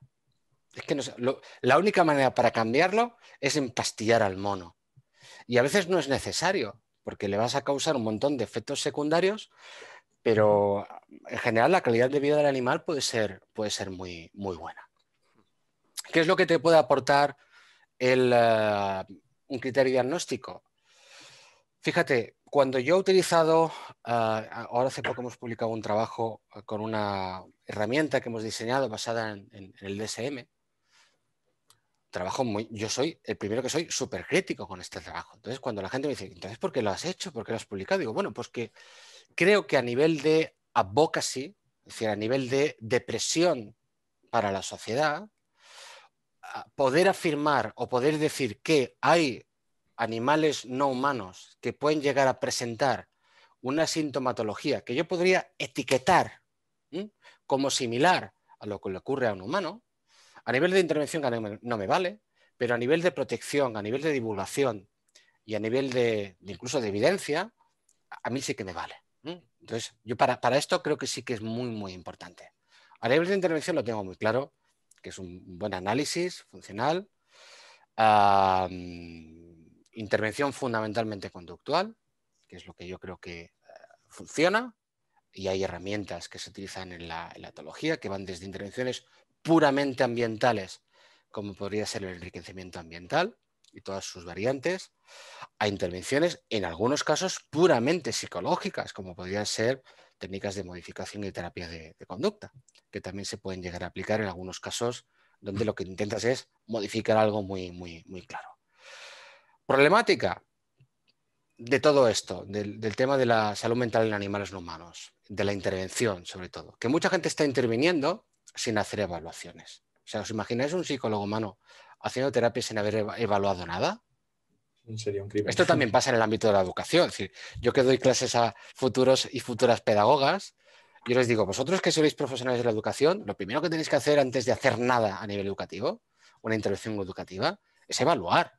Es que no la única manera para cambiarlo es empastillar al mono. Y a veces no es necesario, porque le vas a causar un montón de efectos secundarios, pero en general la calidad de vida del animal puede ser, puede ser muy, muy buena. ¿Qué es lo que te puede aportar el, eh, un criterio diagnóstico? Fíjate, cuando yo he utilizado, ah, ahora hace poco hemos publicado un trabajo ah, con una herramienta que hemos diseñado basada en, el DSM. Trabajo muy, yo soy el primero que soy súper crítico con este trabajo. Entonces, cuando la gente me dice, entonces, ¿por qué lo has hecho? ¿Por qué lo has publicado? Digo, bueno, pues que creo que a nivel de advocacy, es decir, a nivel de depresión para la sociedad, ah, poder afirmar o poder decir que hay animales no humanos que pueden llegar a presentar una sintomatología que yo podría etiquetar como similar a lo que le ocurre a un humano, a nivel de intervención no me vale, pero a nivel de protección, a nivel de divulgación y a nivel de, incluso de evidencia, a mí sí que me vale. Entonces, yo para, para esto creo que sí que es muy, muy importante. A nivel de intervención lo tengo muy claro, que es un buen análisis funcional intervención fundamentalmente conductual, que es lo que yo creo que eh, funciona, y hay herramientas que se utilizan en la, etología que van desde intervenciones puramente ambientales, como podría ser el enriquecimiento ambiental y todas sus variantes, a intervenciones en algunos casos puramente psicológicas, como podrían ser técnicas de modificación y terapia de, de conducta, que también se pueden llegar a aplicar en algunos casos donde lo que intentas es modificar algo muy, muy, muy claro. Problemática de todo esto, del, tema de la salud mental en animales no humanos, de la intervención sobre todo, que mucha gente está interviniendo sin hacer evaluaciones. O sea, ¿os imagináis un psicólogo humano haciendo terapia sin haber evaluado nada? Sería un crimen. Esto también pasa en el ámbito de la educación. Es yo que doy clases a futuros y futuras pedagogas, yo les digo, vosotros que sois profesionales de la educación, lo primero que tenéis que hacer antes de hacer nada a nivel educativo, una intervención educativa, es evaluar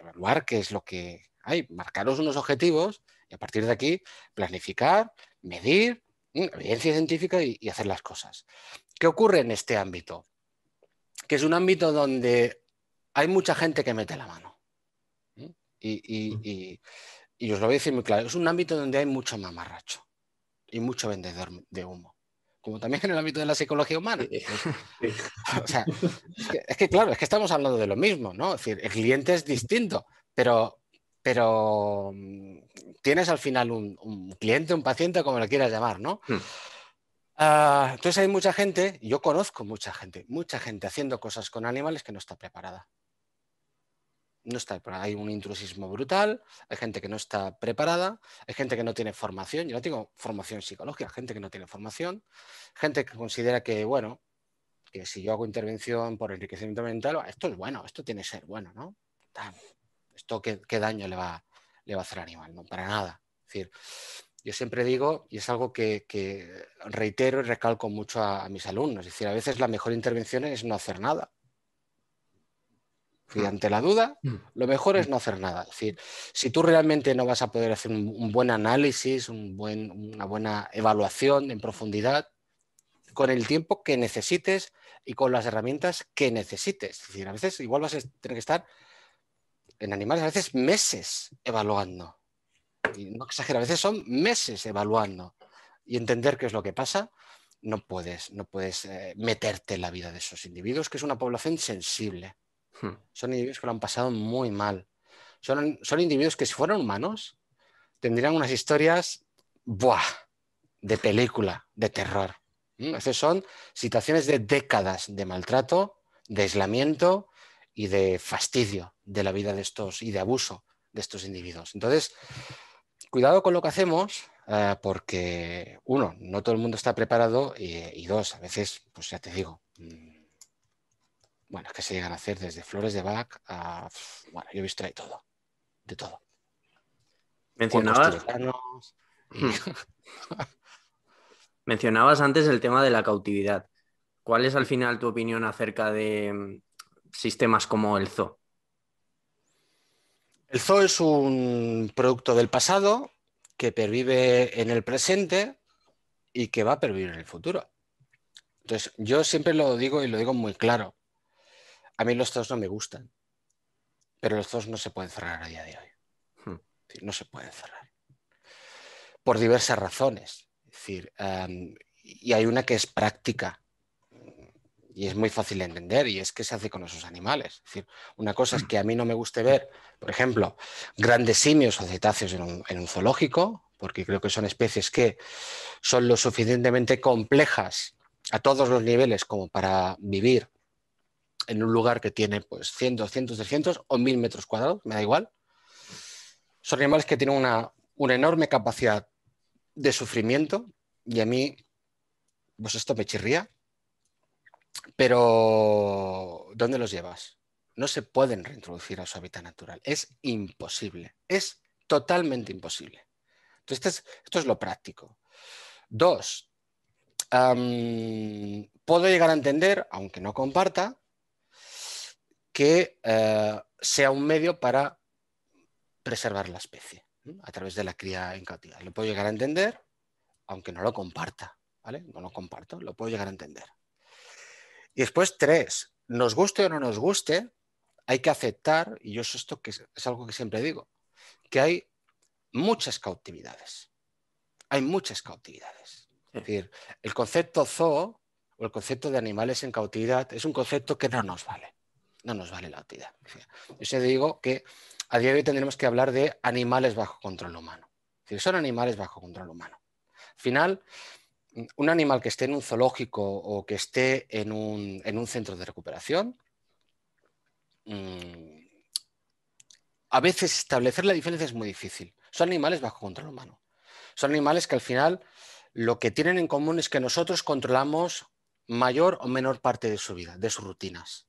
evaluar qué es lo que hay, marcaros unos objetivos y a partir de aquí planificar, medir, mm, evidencia científica y, hacer las cosas. ¿Qué ocurre en este ámbito? Que es un ámbito donde hay mucha gente que mete la mano. Mm. Y, y, os lo voy a decir muy claro, es un ámbito donde hay mucho mamarracho y mucho vendedor de humo como también en el ámbito de la psicología humana. o sea, es que, claro, es que estamos hablando de lo mismo, ¿no? Es decir, el cliente es distinto, pero, pero mm, tienes al final un, cliente, un paciente, como lo quieras llamar, ¿no? Hmm. Ah, entonces hay mucha gente, yo conozco mucha gente, mucha gente haciendo cosas con animales que no está preparada no está, hay un intrusismo brutal, hay gente que no está preparada, hay gente que no tiene formación, yo no tengo formación psicológica, gente que no tiene formación, gente que considera que, bueno, que si yo hago intervención por enriquecimiento mental, esto es bueno, esto tiene que ser bueno, ¿no? Esto qué, daño le va, le va a hacer al animal, no, para nada. Es decir, yo siempre digo, y es algo que, reitero y recalco mucho a, mis alumnos, decir, a veces la mejor intervención es no hacer nada y ah. ante la duda, mm. lo mejor es mm. no hacer nada. Es decir, si tú realmente no vas a poder hacer un, buen análisis, una buena evaluación en profundidad, con el tiempo que necesites y con las herramientas que necesites. Es decir, a veces igual vas a tener que estar en animales, a veces meses evaluando. Y no exagero, a veces son meses evaluando y entender qué es lo que pasa no puedes, no puedes eh, meterte en la vida de esos individuos, que es una población sensible. Hmm. Son individuos que lo han pasado muy mal. Son, individuos que si fueran humanos tendrían unas historias, de película, de terror. Hmm, esas son situaciones de décadas de maltrato, de aislamiento y de fastidio de la vida de estos y de abuso de estos individuos. Entonces, cuidado con lo que hacemos, eh, porque uno, no todo el mundo está preparado y, eh, y, dos, a veces, pues ya te digo, mm, bueno, es que se llegan a hacer desde flores de Bach a, bueno, yo he visto ahí todo, de todo. Mencionabas... Hmm. Mencionabas antes el tema de la cautividad. ¿Cuál es al final tu opinión acerca de mm, sistemas como el zoo? El zoo es un producto del pasado que pervive en el presente y que va a pervivir en el futuro. Entonces, yo siempre lo digo y lo digo muy claro. A mí los dos no me gustan, pero los zoos no se pueden cerrar a día de hoy. Hmm. No se pueden cerrar. Por diversas razones. y hay una que es práctica y es muy fácil de entender y es que se hace con esos animales. decir, una cosa es que a mí no me guste ver, por ejemplo, grandes simios o cetáceos en un zoológico, porque creo que son especies que son lo suficientemente complejas a todos los niveles como para vivir en un lugar que tiene pues 100, 200, 300 o 1000 metros cuadrados, me da igual. Son animales que tienen una, enorme capacidad de sufrimiento y a mí, pues esto me chirría, pero ¿dónde los llevas? No se pueden reintroducir a su hábitat natural, es imposible, es totalmente imposible. Entonces, este esto es lo práctico. Dos, puedo llegar a entender, aunque no comparta, que eh, sea un medio para preservar la especie a través de la cría en cautividad. Lo puedo llegar a entender, aunque no lo comparta, ¿vale? No lo comparto, lo puedo llegar a entender. Y después, tres, nos guste o no nos guste, hay que aceptar, y yo esto que es, es algo que siempre digo, que hay muchas cautividades. Hay muchas cautividades. Es decir, el concepto zoo o el concepto de animales en cautividad es un concepto que no nos vale no nos vale la vida. Yo se digo que a día de hoy tendremos que hablar de animales bajo control humano. son animales bajo control humano. Al final, un animal que esté en un zoológico o que esté en un, centro de recuperación, mm, a veces establecer la diferencia es muy difícil. Son animales bajo control humano. Son animales que al final lo que tienen en común es que nosotros controlamos mayor o menor parte de su vida, de sus rutinas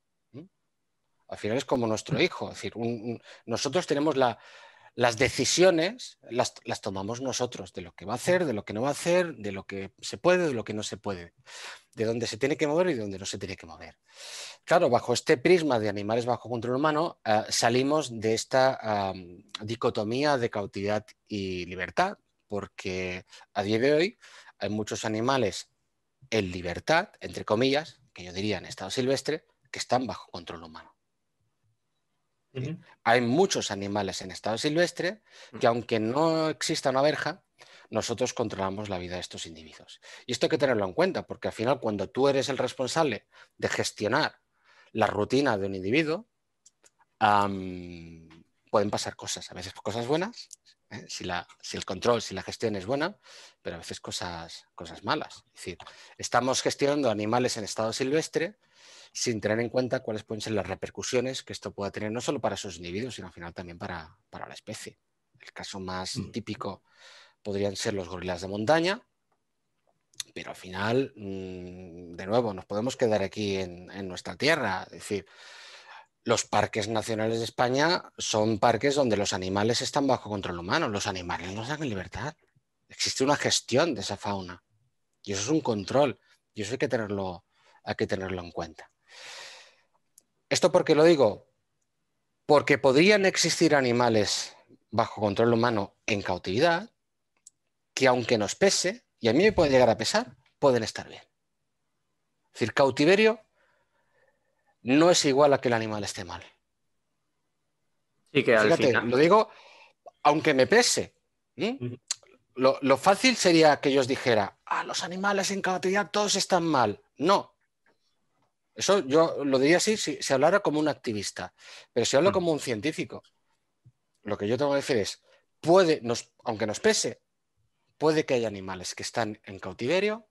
al final es como nuestro hijo. Es decir, nosotros tenemos las decisiones, las, tomamos nosotros, de lo que va a hacer, de lo que no va a hacer, de lo que se puede, de lo que no se puede, de dónde se tiene que mover y de dónde no se tiene que mover. Claro, bajo este prisma de animales bajo control humano, eh, salimos de esta dicotomía de cautividad y libertad, porque a día de hoy hay muchos animales en libertad, entre comillas, que yo diría en estado silvestre, que están bajo control humano. Hay muchos animales en estado silvestre mm. que aunque no exista una verja, nosotros controlamos la vida de estos individuos. Y esto hay que tenerlo en cuenta, porque al final cuando tú eres el responsable de gestionar la rutina de un individuo, pueden pasar cosas, a veces cosas buenas si, el control, si la gestión es buena, pero a veces cosas, cosas malas. Es decir, estamos gestionando animales en estado silvestre sin tener en cuenta cuáles pueden ser las repercusiones que esto pueda tener no solo para esos individuos, sino al final también para, la especie. El caso más mm. típico podrían ser los gorilas de montaña, pero al final, mm, de nuevo, nos podemos quedar aquí en, en nuestra tierra. Es decir, los parques nacionales de España son parques donde los animales están bajo control humano, los animales no están en libertad. Existe una gestión de esa fauna y eso es un control y eso hay que tenerlo, hay que tenerlo en cuenta. ¿Esto por qué lo digo? Porque podrían existir animales bajo control humano en cautividad que aunque nos pese, y a mí me puede llegar a pesar, pueden estar bien. Es decir, cautiverio no es igual a que el animal esté mal. que Fíjate, lo digo, aunque me pese. lo, fácil sería que yo os dijera, ah, los animales en cautividad todos están mal. No. Eso yo lo diría así si, se hablara como un activista, pero si hablo como un científico, lo que yo tengo que decir es, puede, aunque nos pese, puede que haya animales que están en cautiverio,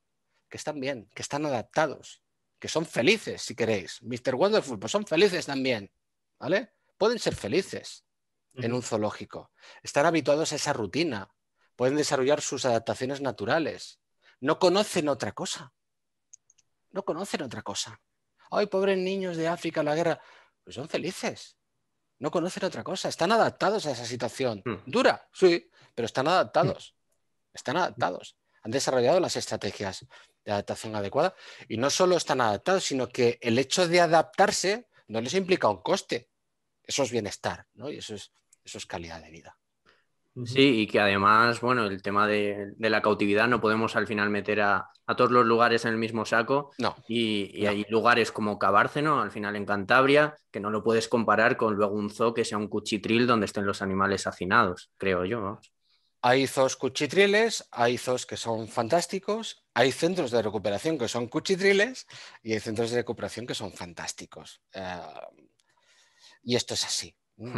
que están bien, que están adaptados, que son felices, si queréis. Mr. Wonderful, pues son felices también, ¿vale? Pueden ser felices en un zoológico. Están habituados a esa rutina, pueden desarrollar sus adaptaciones naturales. No conocen otra cosa. No conocen otra cosa. Ay, pobres niños de África, la guerra. Pues son felices. No conocen otra cosa. Están adaptados a esa situación. Hmm. Dura, sí, pero están adaptados. Hmm. Están adaptados. Han desarrollado las estrategias de adaptación adecuada. Y no solo están adaptados, sino que el hecho de adaptarse no les implica un coste. Eso es bienestar, ¿no? Y eso es, eso es calidad de vida. Sí, y que además, bueno, el tema de, la cautividad no podemos al final meter a, todos los lugares en el mismo saco. No. Y, hay lugares como Cabárceno, al final en Cantabria, que no lo puedes comparar con luego un zoo que sea un cuchitril donde estén los animales hacinados, creo yo. Hay zoos cuchitriles, hay zoos que son fantásticos, hay centros de recuperación que son cuchitriles y hay centros de recuperación que son fantásticos. Eh, hmm. y esto es así.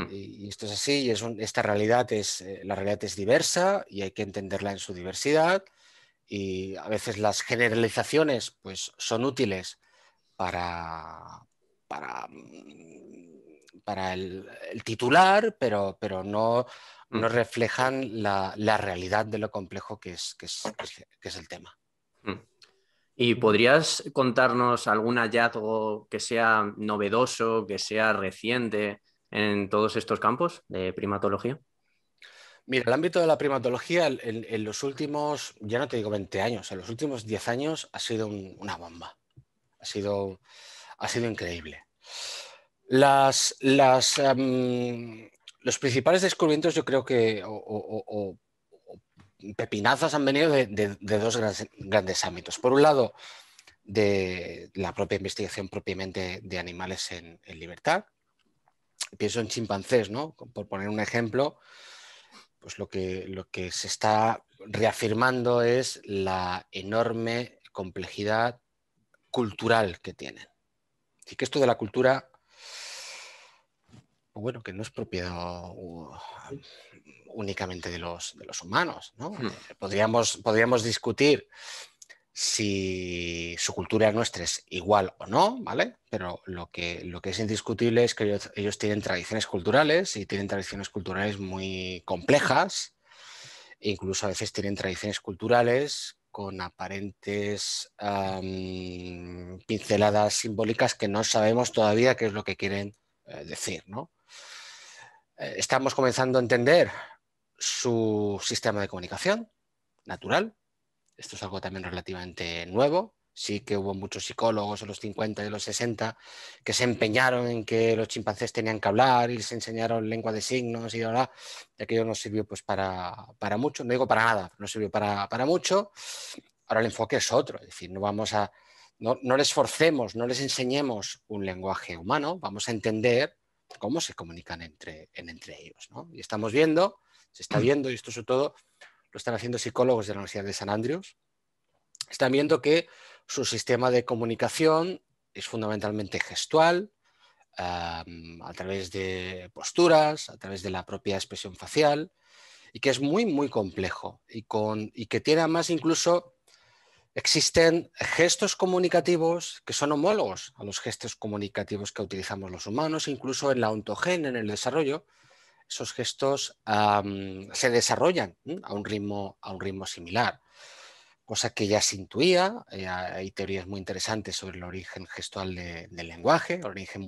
Y, esto es así, y esta realidad es, eh, la realidad es diversa y hay que entenderla en su diversidad. Y a veces las generalizaciones pues, son útiles para, para mm, para el, titular, pero, pero no, mm. reflejan la, realidad de lo complejo que es, que es, el tema. Mm. ¿Y podrías contarnos algún hallazgo que sea novedoso, que sea reciente en todos estos campos de primatología? Mira, el ámbito de la primatología en, los últimos, ya no te digo 20 años, en los últimos 10 años ha sido una bomba. Ha sido, ha sido increíble. Las, em, los principales descubrimientos yo creo que, o, pepinazas han venido de, dos grandes, ámbitos. Por un lado, de la propia investigación propiamente de animales en, libertad. Pienso en chimpancés, ¿no? Por poner un ejemplo, pues lo que, lo que se está reafirmando es la enorme complejidad cultural que tienen. Y que esto de la cultura bueno, que no es propiedad únicamente de los, humanos. ¿no? Hmm. Eh, podríamos, discutir si su cultura nuestra es igual o no, ¿vale? Pero lo que, es indiscutible es que ellos, tienen tradiciones culturales y tienen tradiciones culturales muy complejas, e incluso a veces tienen tradiciones culturales con aparentes pinceladas simbólicas que no sabemos todavía qué es lo que quieren eh, decir, ¿no? Eh, estamos comenzando a entender su sistema de comunicación natural. Esto es algo también relativamente nuevo. Sí que hubo muchos psicólogos en los 50 y los 60 que se empeñaron en que los chimpancés tenían que hablar y se enseñaron lengua de signos y ahora aquello no sirvió pues para, mucho, no digo para nada, no sirvió para, mucho. Ahora el enfoque es otro, es decir, no vamos a, no, no les forcemos, no les enseñemos un lenguaje humano, vamos a entender cómo se comunican entre, entre ellos. Y estamos viendo, se está viendo, y esto sobre todo lo están haciendo psicólogos de la Universidad de San Andrews, están viendo que su sistema de comunicación es fundamentalmente gestual, a través de posturas, a través de la propia expresión facial, y que es muy, muy complejo y, con, y que tiene además incluso Existen gestos comunicativos que son homólogos a los gestos comunicativos que utilizamos los humanos, incluso en la ontogenia, en el desarrollo, esos gestos se desarrollan a, un ritmo, a un ritmo similar, cosa que ya se intuía, eh, hay teorías muy interesantes sobre el origen gestual del lenguaje, origen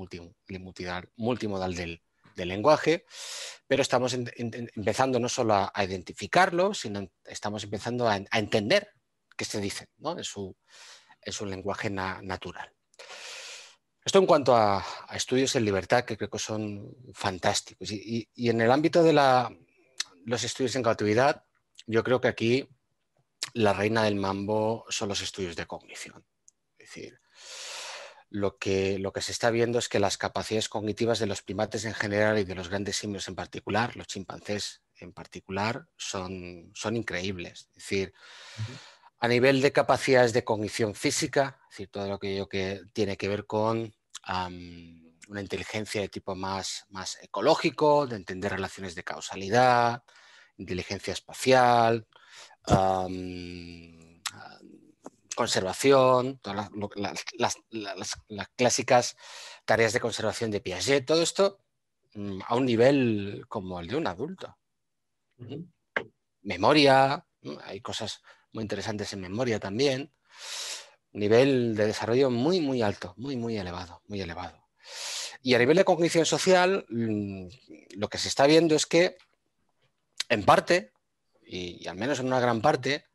multimodal, del, lenguaje, pero estamos empezando no solo a, identificarlo, sino estamos empezando a entender que se dicen ¿no? en, su, lenguaje natural. Esto en cuanto a, estudios en libertad, que creo que son fantásticos. Y, en el ámbito de los estudios en cautividad, yo creo que aquí la reina del mambo son los estudios de cognición. Es decir, lo que, se está viendo es que las capacidades cognitivas de los primates en general y de los grandes simios en particular, los chimpancés en particular, son, increíbles. Es decir, a nivel de capacidades de cognición física, es decir, todo lo que, tiene que ver con una inteligencia de tipo más, más ecológico, de entender relaciones de causalidad, inteligencia espacial, conservación, todas las, clásicas tareas de conservación de Piaget, todo esto mm, a un nivel como el de un adulto. Memoria, hay cosas muy interesantes en memoria también. Nivel de desarrollo muy, muy alto, muy, muy elevado, muy elevado. Y a nivel de cognición social, mm, lo que se está viendo es que, en parte, y, al menos en una gran parte,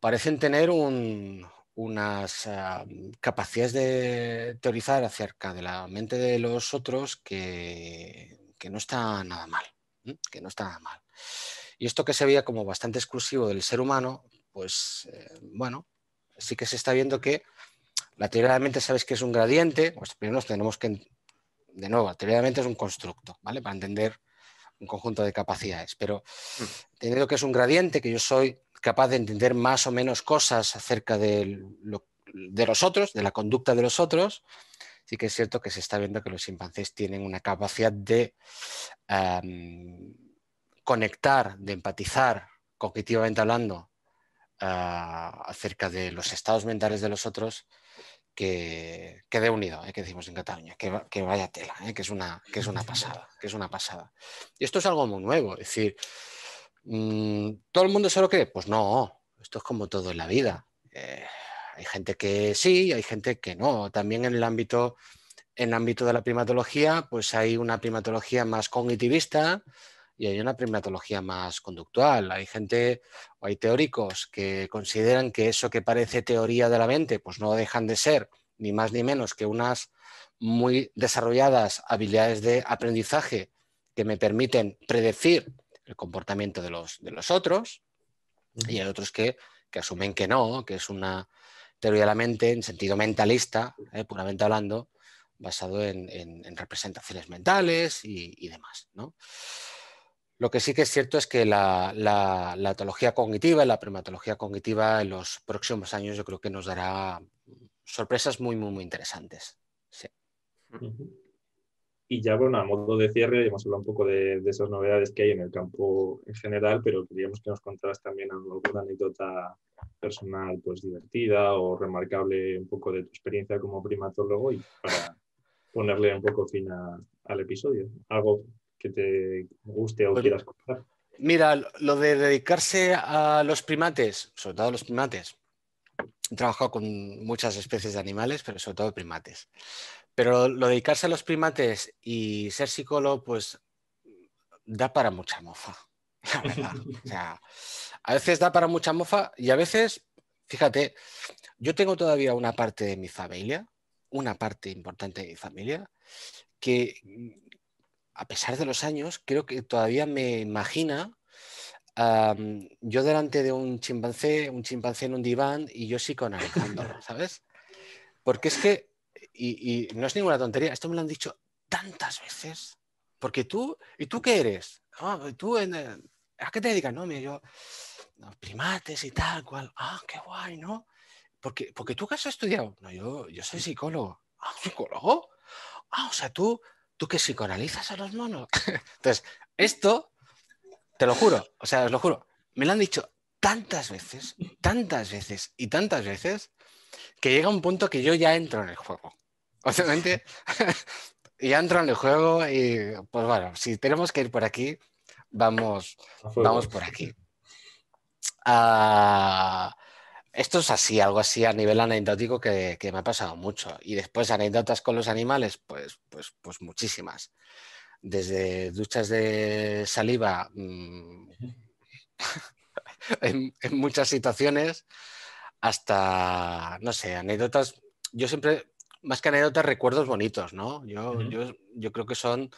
parecen tener unas ah, capacidades de teorizar acerca de la mente de los otros que, que no está nada mal, que no está nada mal. Y esto que se veía como bastante exclusivo del ser humano, pues eh, bueno, sí que se está viendo que la teoría de la mente sabes que es un gradiente, pues primero tenemos que, de nuevo, la teoría de la mente es un constructo, ¿vale? Para entender un conjunto de capacidades, pero mm. teniendo que es un gradiente, que yo soy capaz de entender más o menos cosas acerca de, de los otros, de la conducta de los otros, sí que es cierto que se está viendo que los chimpancés tienen una capacidad de conectar, de empatizar cognitivamente hablando Ah, acerca de los estados mentales de los otros que, quede unido, ¿eh? que decimos en Cataluña, que, vaya tela, ¿eh? que, es una, que es una pasada, que es una pasada. Y esto es algo muy nuevo, es decir, mm, ¿todo el mundo se lo cree? Pues no, esto es como todo en la vida. Eh, hay gente que sí, hay gente que no. También en el ámbito en el ámbito de la primatología, pues hay una primatología más cognitivista, y hay una primatología más conductual. Hay gente o hay teóricos que consideran que eso que parece teoría de la mente, pues no dejan de ser ni más ni menos que unas muy desarrolladas habilidades de aprendizaje que me permiten predecir el comportamiento de los, de los otros. Y hay otros que, asumen que no, que es una teoría de la mente en sentido mentalista, eh, puramente hablando, basado en, representaciones mentales y, demás. ¿no? Lo que sí que es cierto es que la, la, etología cognitiva y la primatología cognitiva en los próximos años yo creo que nos dará mm, sorpresas muy, muy, muy interesantes. Y ya, bueno, a modo de cierre, hemos hablado un poco de, esas novedades que hay en el campo en general, pero queríamos que nos contaras también alguna anécdota personal, pues divertida o remarcable un poco de tu experiencia como primatólogo y para ponerle un poco fin al episodio. Algo que te guste o pues quieras Mira, lo de dedicarse a los primates, sobre todo a los primates, he trabajado con muchas especies de animales, pero sobre todo primates. Pero lo de dedicarse a los primates y ser psicólogo, pues da para mucha mofa. O sea, a veces da para mucha mofa y a veces, fíjate, yo tengo todavía una parte de mi familia, una parte importante de mi familia, que a pesar de los años, creo que todavía me imagina yo delante de un chimpancé, un chimpancé en un diván y yo Alejandro, ¿sabes? Porque es que, y, no es ninguna tontería, esto me lo han dicho tantas veces, porque tú, ¿y tú qué eres? Ah, ¿Tú en, ¿A qué te dedicas? No, mira, yo, primates y tal, cual, ah, qué guay, ¿no? Porque, porque tú qué has estudiado? No, yo, yo soy psicólogo. Ah, psicólogo. Ah, o sea, tú tú qué psicoanalizas a los monos. Entonces, esto, te lo juro, o sea, os lo juro, me lo han dicho tantas veces, tantas veces y tantas veces, que llega un punto que yo ya entro en el juego. Obviamente, ya entro en el juego y pues bueno, si tenemos que ir por aquí, vamos, vamos por aquí. Ah, esto es así, algo así a nivel anecdótico que, me ha pasado mucho. Y después anécdotas con los animales, pues, pues, pues muchísimas. Desde duchas de saliva mm, en, muchas situaciones hasta, no sé, anécdotas. Yo siempre, más que anécdotas, recuerdos bonitos, ¿no? Yo, yo, creo que son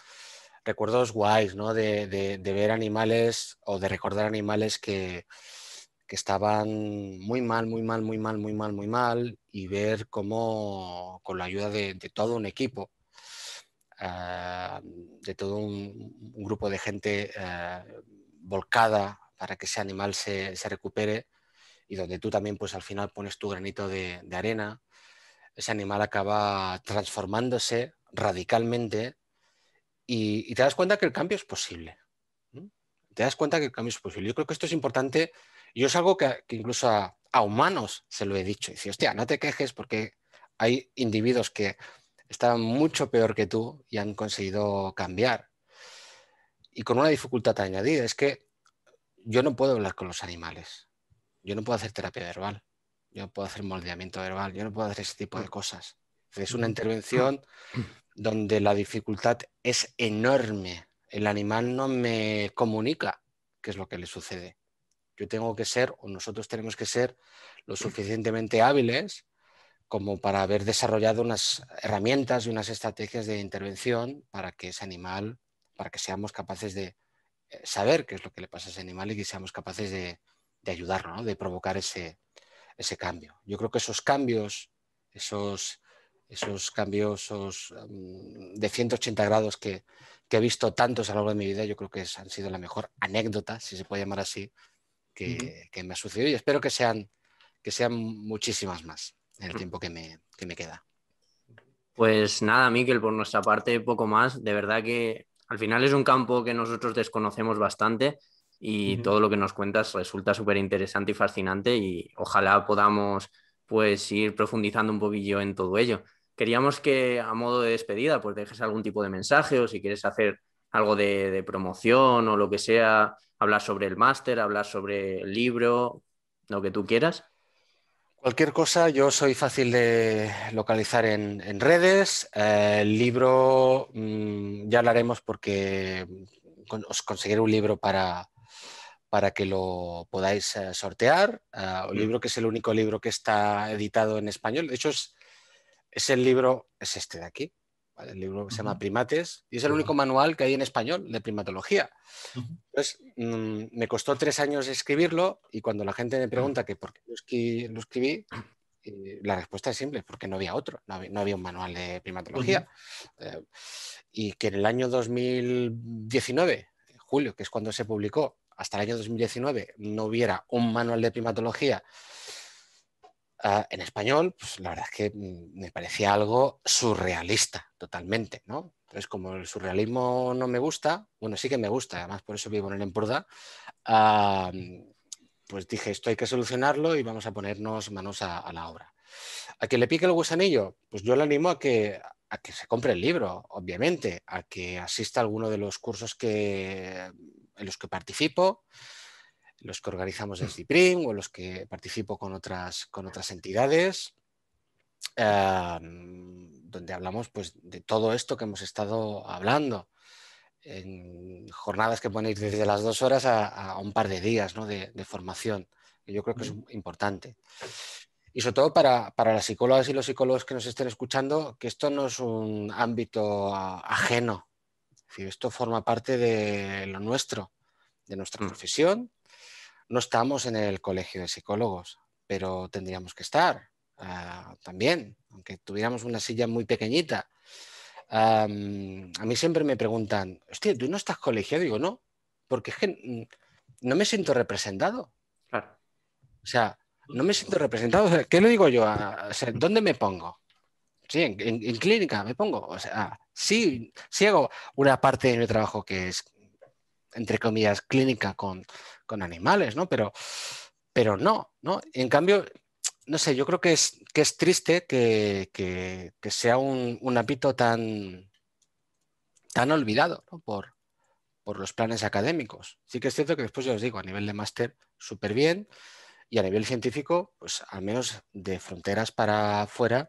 recuerdos guays, ¿no? de ver animales o de recordar animales que, que estaban muy mal, muy mal, muy mal, muy mal, muy mal, y ver cómo con la ayuda de, todo un equipo, ah, de todo un, grupo de gente ah, volcada para que ese animal se, recupere y donde tú también pues al final pones tu granito de, arena, ese animal acaba transformándose radicalmente y, y, te das cuenta que el cambio es posible. Te das cuenta que el cambio es posible. Yo creo que esto es importante yo es algo que, incluso a, a, humanos se lo he dicho. Dice, hostia, no te quejes porque hay individuos que están mucho peor que tú y han conseguido cambiar. Y con una dificultad añadida, es que yo no puedo hablar con los animales. Yo no puedo hacer terapia verbal. Yo no puedo hacer moldeamiento verbal. Yo no puedo hacer ese tipo de cosas. Es una intervención donde la dificultad es enorme. El animal no me comunica qué es lo que le sucede. Yo tengo que ser, o nosotros tenemos que ser, lo suficientemente hábiles como para haber desarrollado unas herramientas y unas estrategias de intervención para que ese animal, para que seamos capaces de eh, saber qué es lo que le pasa a ese animal y que seamos capaces de, de ayudarlo, de provocar ese, cambio. Yo creo que esos cambios, esos, esos cambios mm, de 180 grados que, he visto tantos a lo largo de mi vida, yo creo que han sido la mejor anécdota, si se puede llamar así, que, me ha sucedido y espero que sean, que sean muchísimas más en el tiempo que me, que me queda. Pues nada, Miquel, por nuestra parte, poco más. De verdad que al final es un campo que nosotros desconocemos bastante y todo lo que nos cuentas resulta súper interesante y fascinante y ojalá podamos pues ir profundizando un poquillo en todo ello. Queríamos que a modo de despedida pues dejes algún tipo de mensaje o si quieres hacer algo de promoción o lo que sea, hablar sobre el máster, hablar sobre el libro, lo que tú quieras. Cualquier cosa, yo soy fácil de localizar en, redes. Eh, el libro mm, ya hablaremos porque os conseguiré un libro para, para que lo podáis eh, sortear. El eh, un mm. libro que es el único libro que está editado en español. De hecho, es, es el libro, es este de aquí, el libro se llama Primates y es el único manual que hay en español de primatología. Entonces, mm, me costó tres años escribirlo y cuando la gente me pregunta que por qué lo, escribí, eh, la respuesta es simple, porque no había otro, no había, un manual de primatología. Eh, y que en el año 2019, julio, que es cuando se publicó, hasta el año 2019 no hubiera un manual de primatología Ah, en español, pues la verdad es que mm, me parecía algo surrealista totalmente, ¿no? Entonces, como el surrealismo no me gusta, bueno, sí que me gusta, además por eso vivo en el en ah, pues dije, esto hay que solucionarlo y vamos a ponernos manos a, la obra. ¿A que le pique el gusanillo? Pues yo le animo a que, a que se compre el libro, obviamente, a que asista a alguno de los cursos que, en los que participo, los que organizamos el mm. CIPRIM o los que participo con otras, con otras entidades, em, donde hablamos pues, de todo esto que hemos estado hablando, en jornadas que pueden ir desde las dos horas a, un par de días de, formación, que yo creo que es mm. importante. Y sobre todo para, las psicólogas y los psicólogos que nos estén escuchando, que esto no es un ámbito ajeno, esto forma parte de lo nuestro, de nuestra mm. profesión no estamos en el colegio de psicólogos, pero tendríamos que estar ah, también, aunque tuviéramos una silla muy pequeñita. a mí siempre me preguntan, hostia, ¿tú no estás colegiado? Digo, no, porque es que mm, no me siento representado. Claro. O sea, no me siento representado. ¿Qué le digo yo? Ah, ¿Dónde me pongo? Sí, en, clínica me pongo. O sea, ah, sí, sí hago una parte de mi trabajo que es entre comillas, clínica con, animales, ¿no? Pero, pero no, ¿no? En cambio, no sé, yo creo que es, que es triste que, sea un, un, tan, tan olvidado por, los planes académicos. Sí que es cierto que después yo os digo, a nivel de máster, súper bien, y a nivel científico, pues al menos de fronteras para afuera,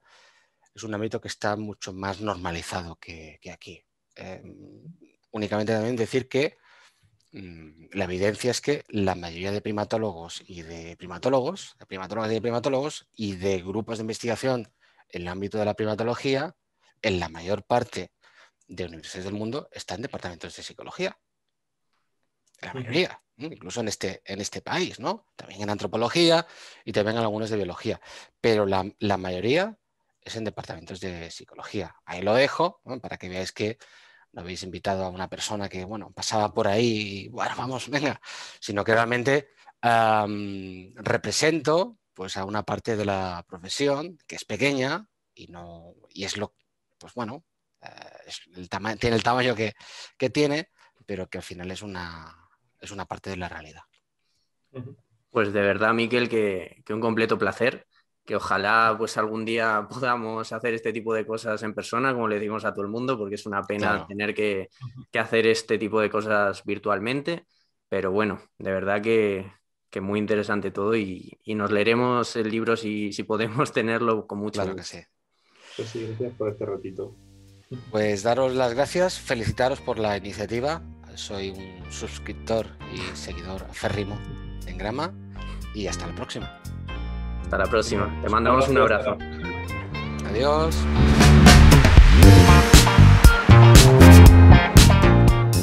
es un ámbito que está mucho más normalizado que, aquí. Eh, únicamente también decir que Mm, la evidencia es que la mayoría de primatólogos y de primatólogos, de y de primatólogos y de grupos de investigación en el ámbito de la primatología, en la mayor parte de universidades del mundo están en departamentos de psicología. La mayoría, incluso en este, en este país, ¿no? También en antropología y también en algunos de biología. Pero la, mayoría es en departamentos de psicología. Ahí lo dejo para que veáis que no habéis invitado a una persona que, bueno, pasaba por ahí y, bueno, vamos, venga, sino que realmente represento pues a una parte de la profesión que es pequeña y no, y es lo, pues bueno, eh, tiene el tamaño que, tiene, pero que al final es una, es una parte de la realidad. Pues de verdad, Miquel, que, que un completo placer que ojalá pues algún día podamos hacer este tipo de cosas en persona, como le decimos a todo el mundo, porque es una pena tener que, hacer este tipo de cosas virtualmente. Pero bueno, de verdad que, muy interesante todo y, nos leeremos el libro si, si podemos tenerlo con mucho Claro que sí. Pues gracias por este ratito. Pues daros las gracias, felicitaros por la iniciativa. Soy un suscriptor y seguidor férrimo en Grama y hasta la próxima. Hasta la próxima. Te mandamos un abrazo. Adiós.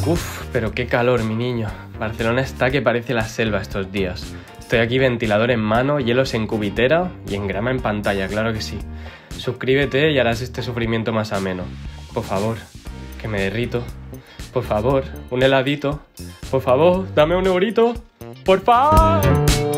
Uf, pero qué calor, mi niño. Barcelona está que parece la selva estos días. Estoy aquí ventilador en mano, hielos en cubitera y en grama en pantalla, claro que sí. Suscríbete y harás este sufrimiento más ameno. Por favor, que me derrito. Por favor, un heladito. Por favor, dame un eurito. Por favor.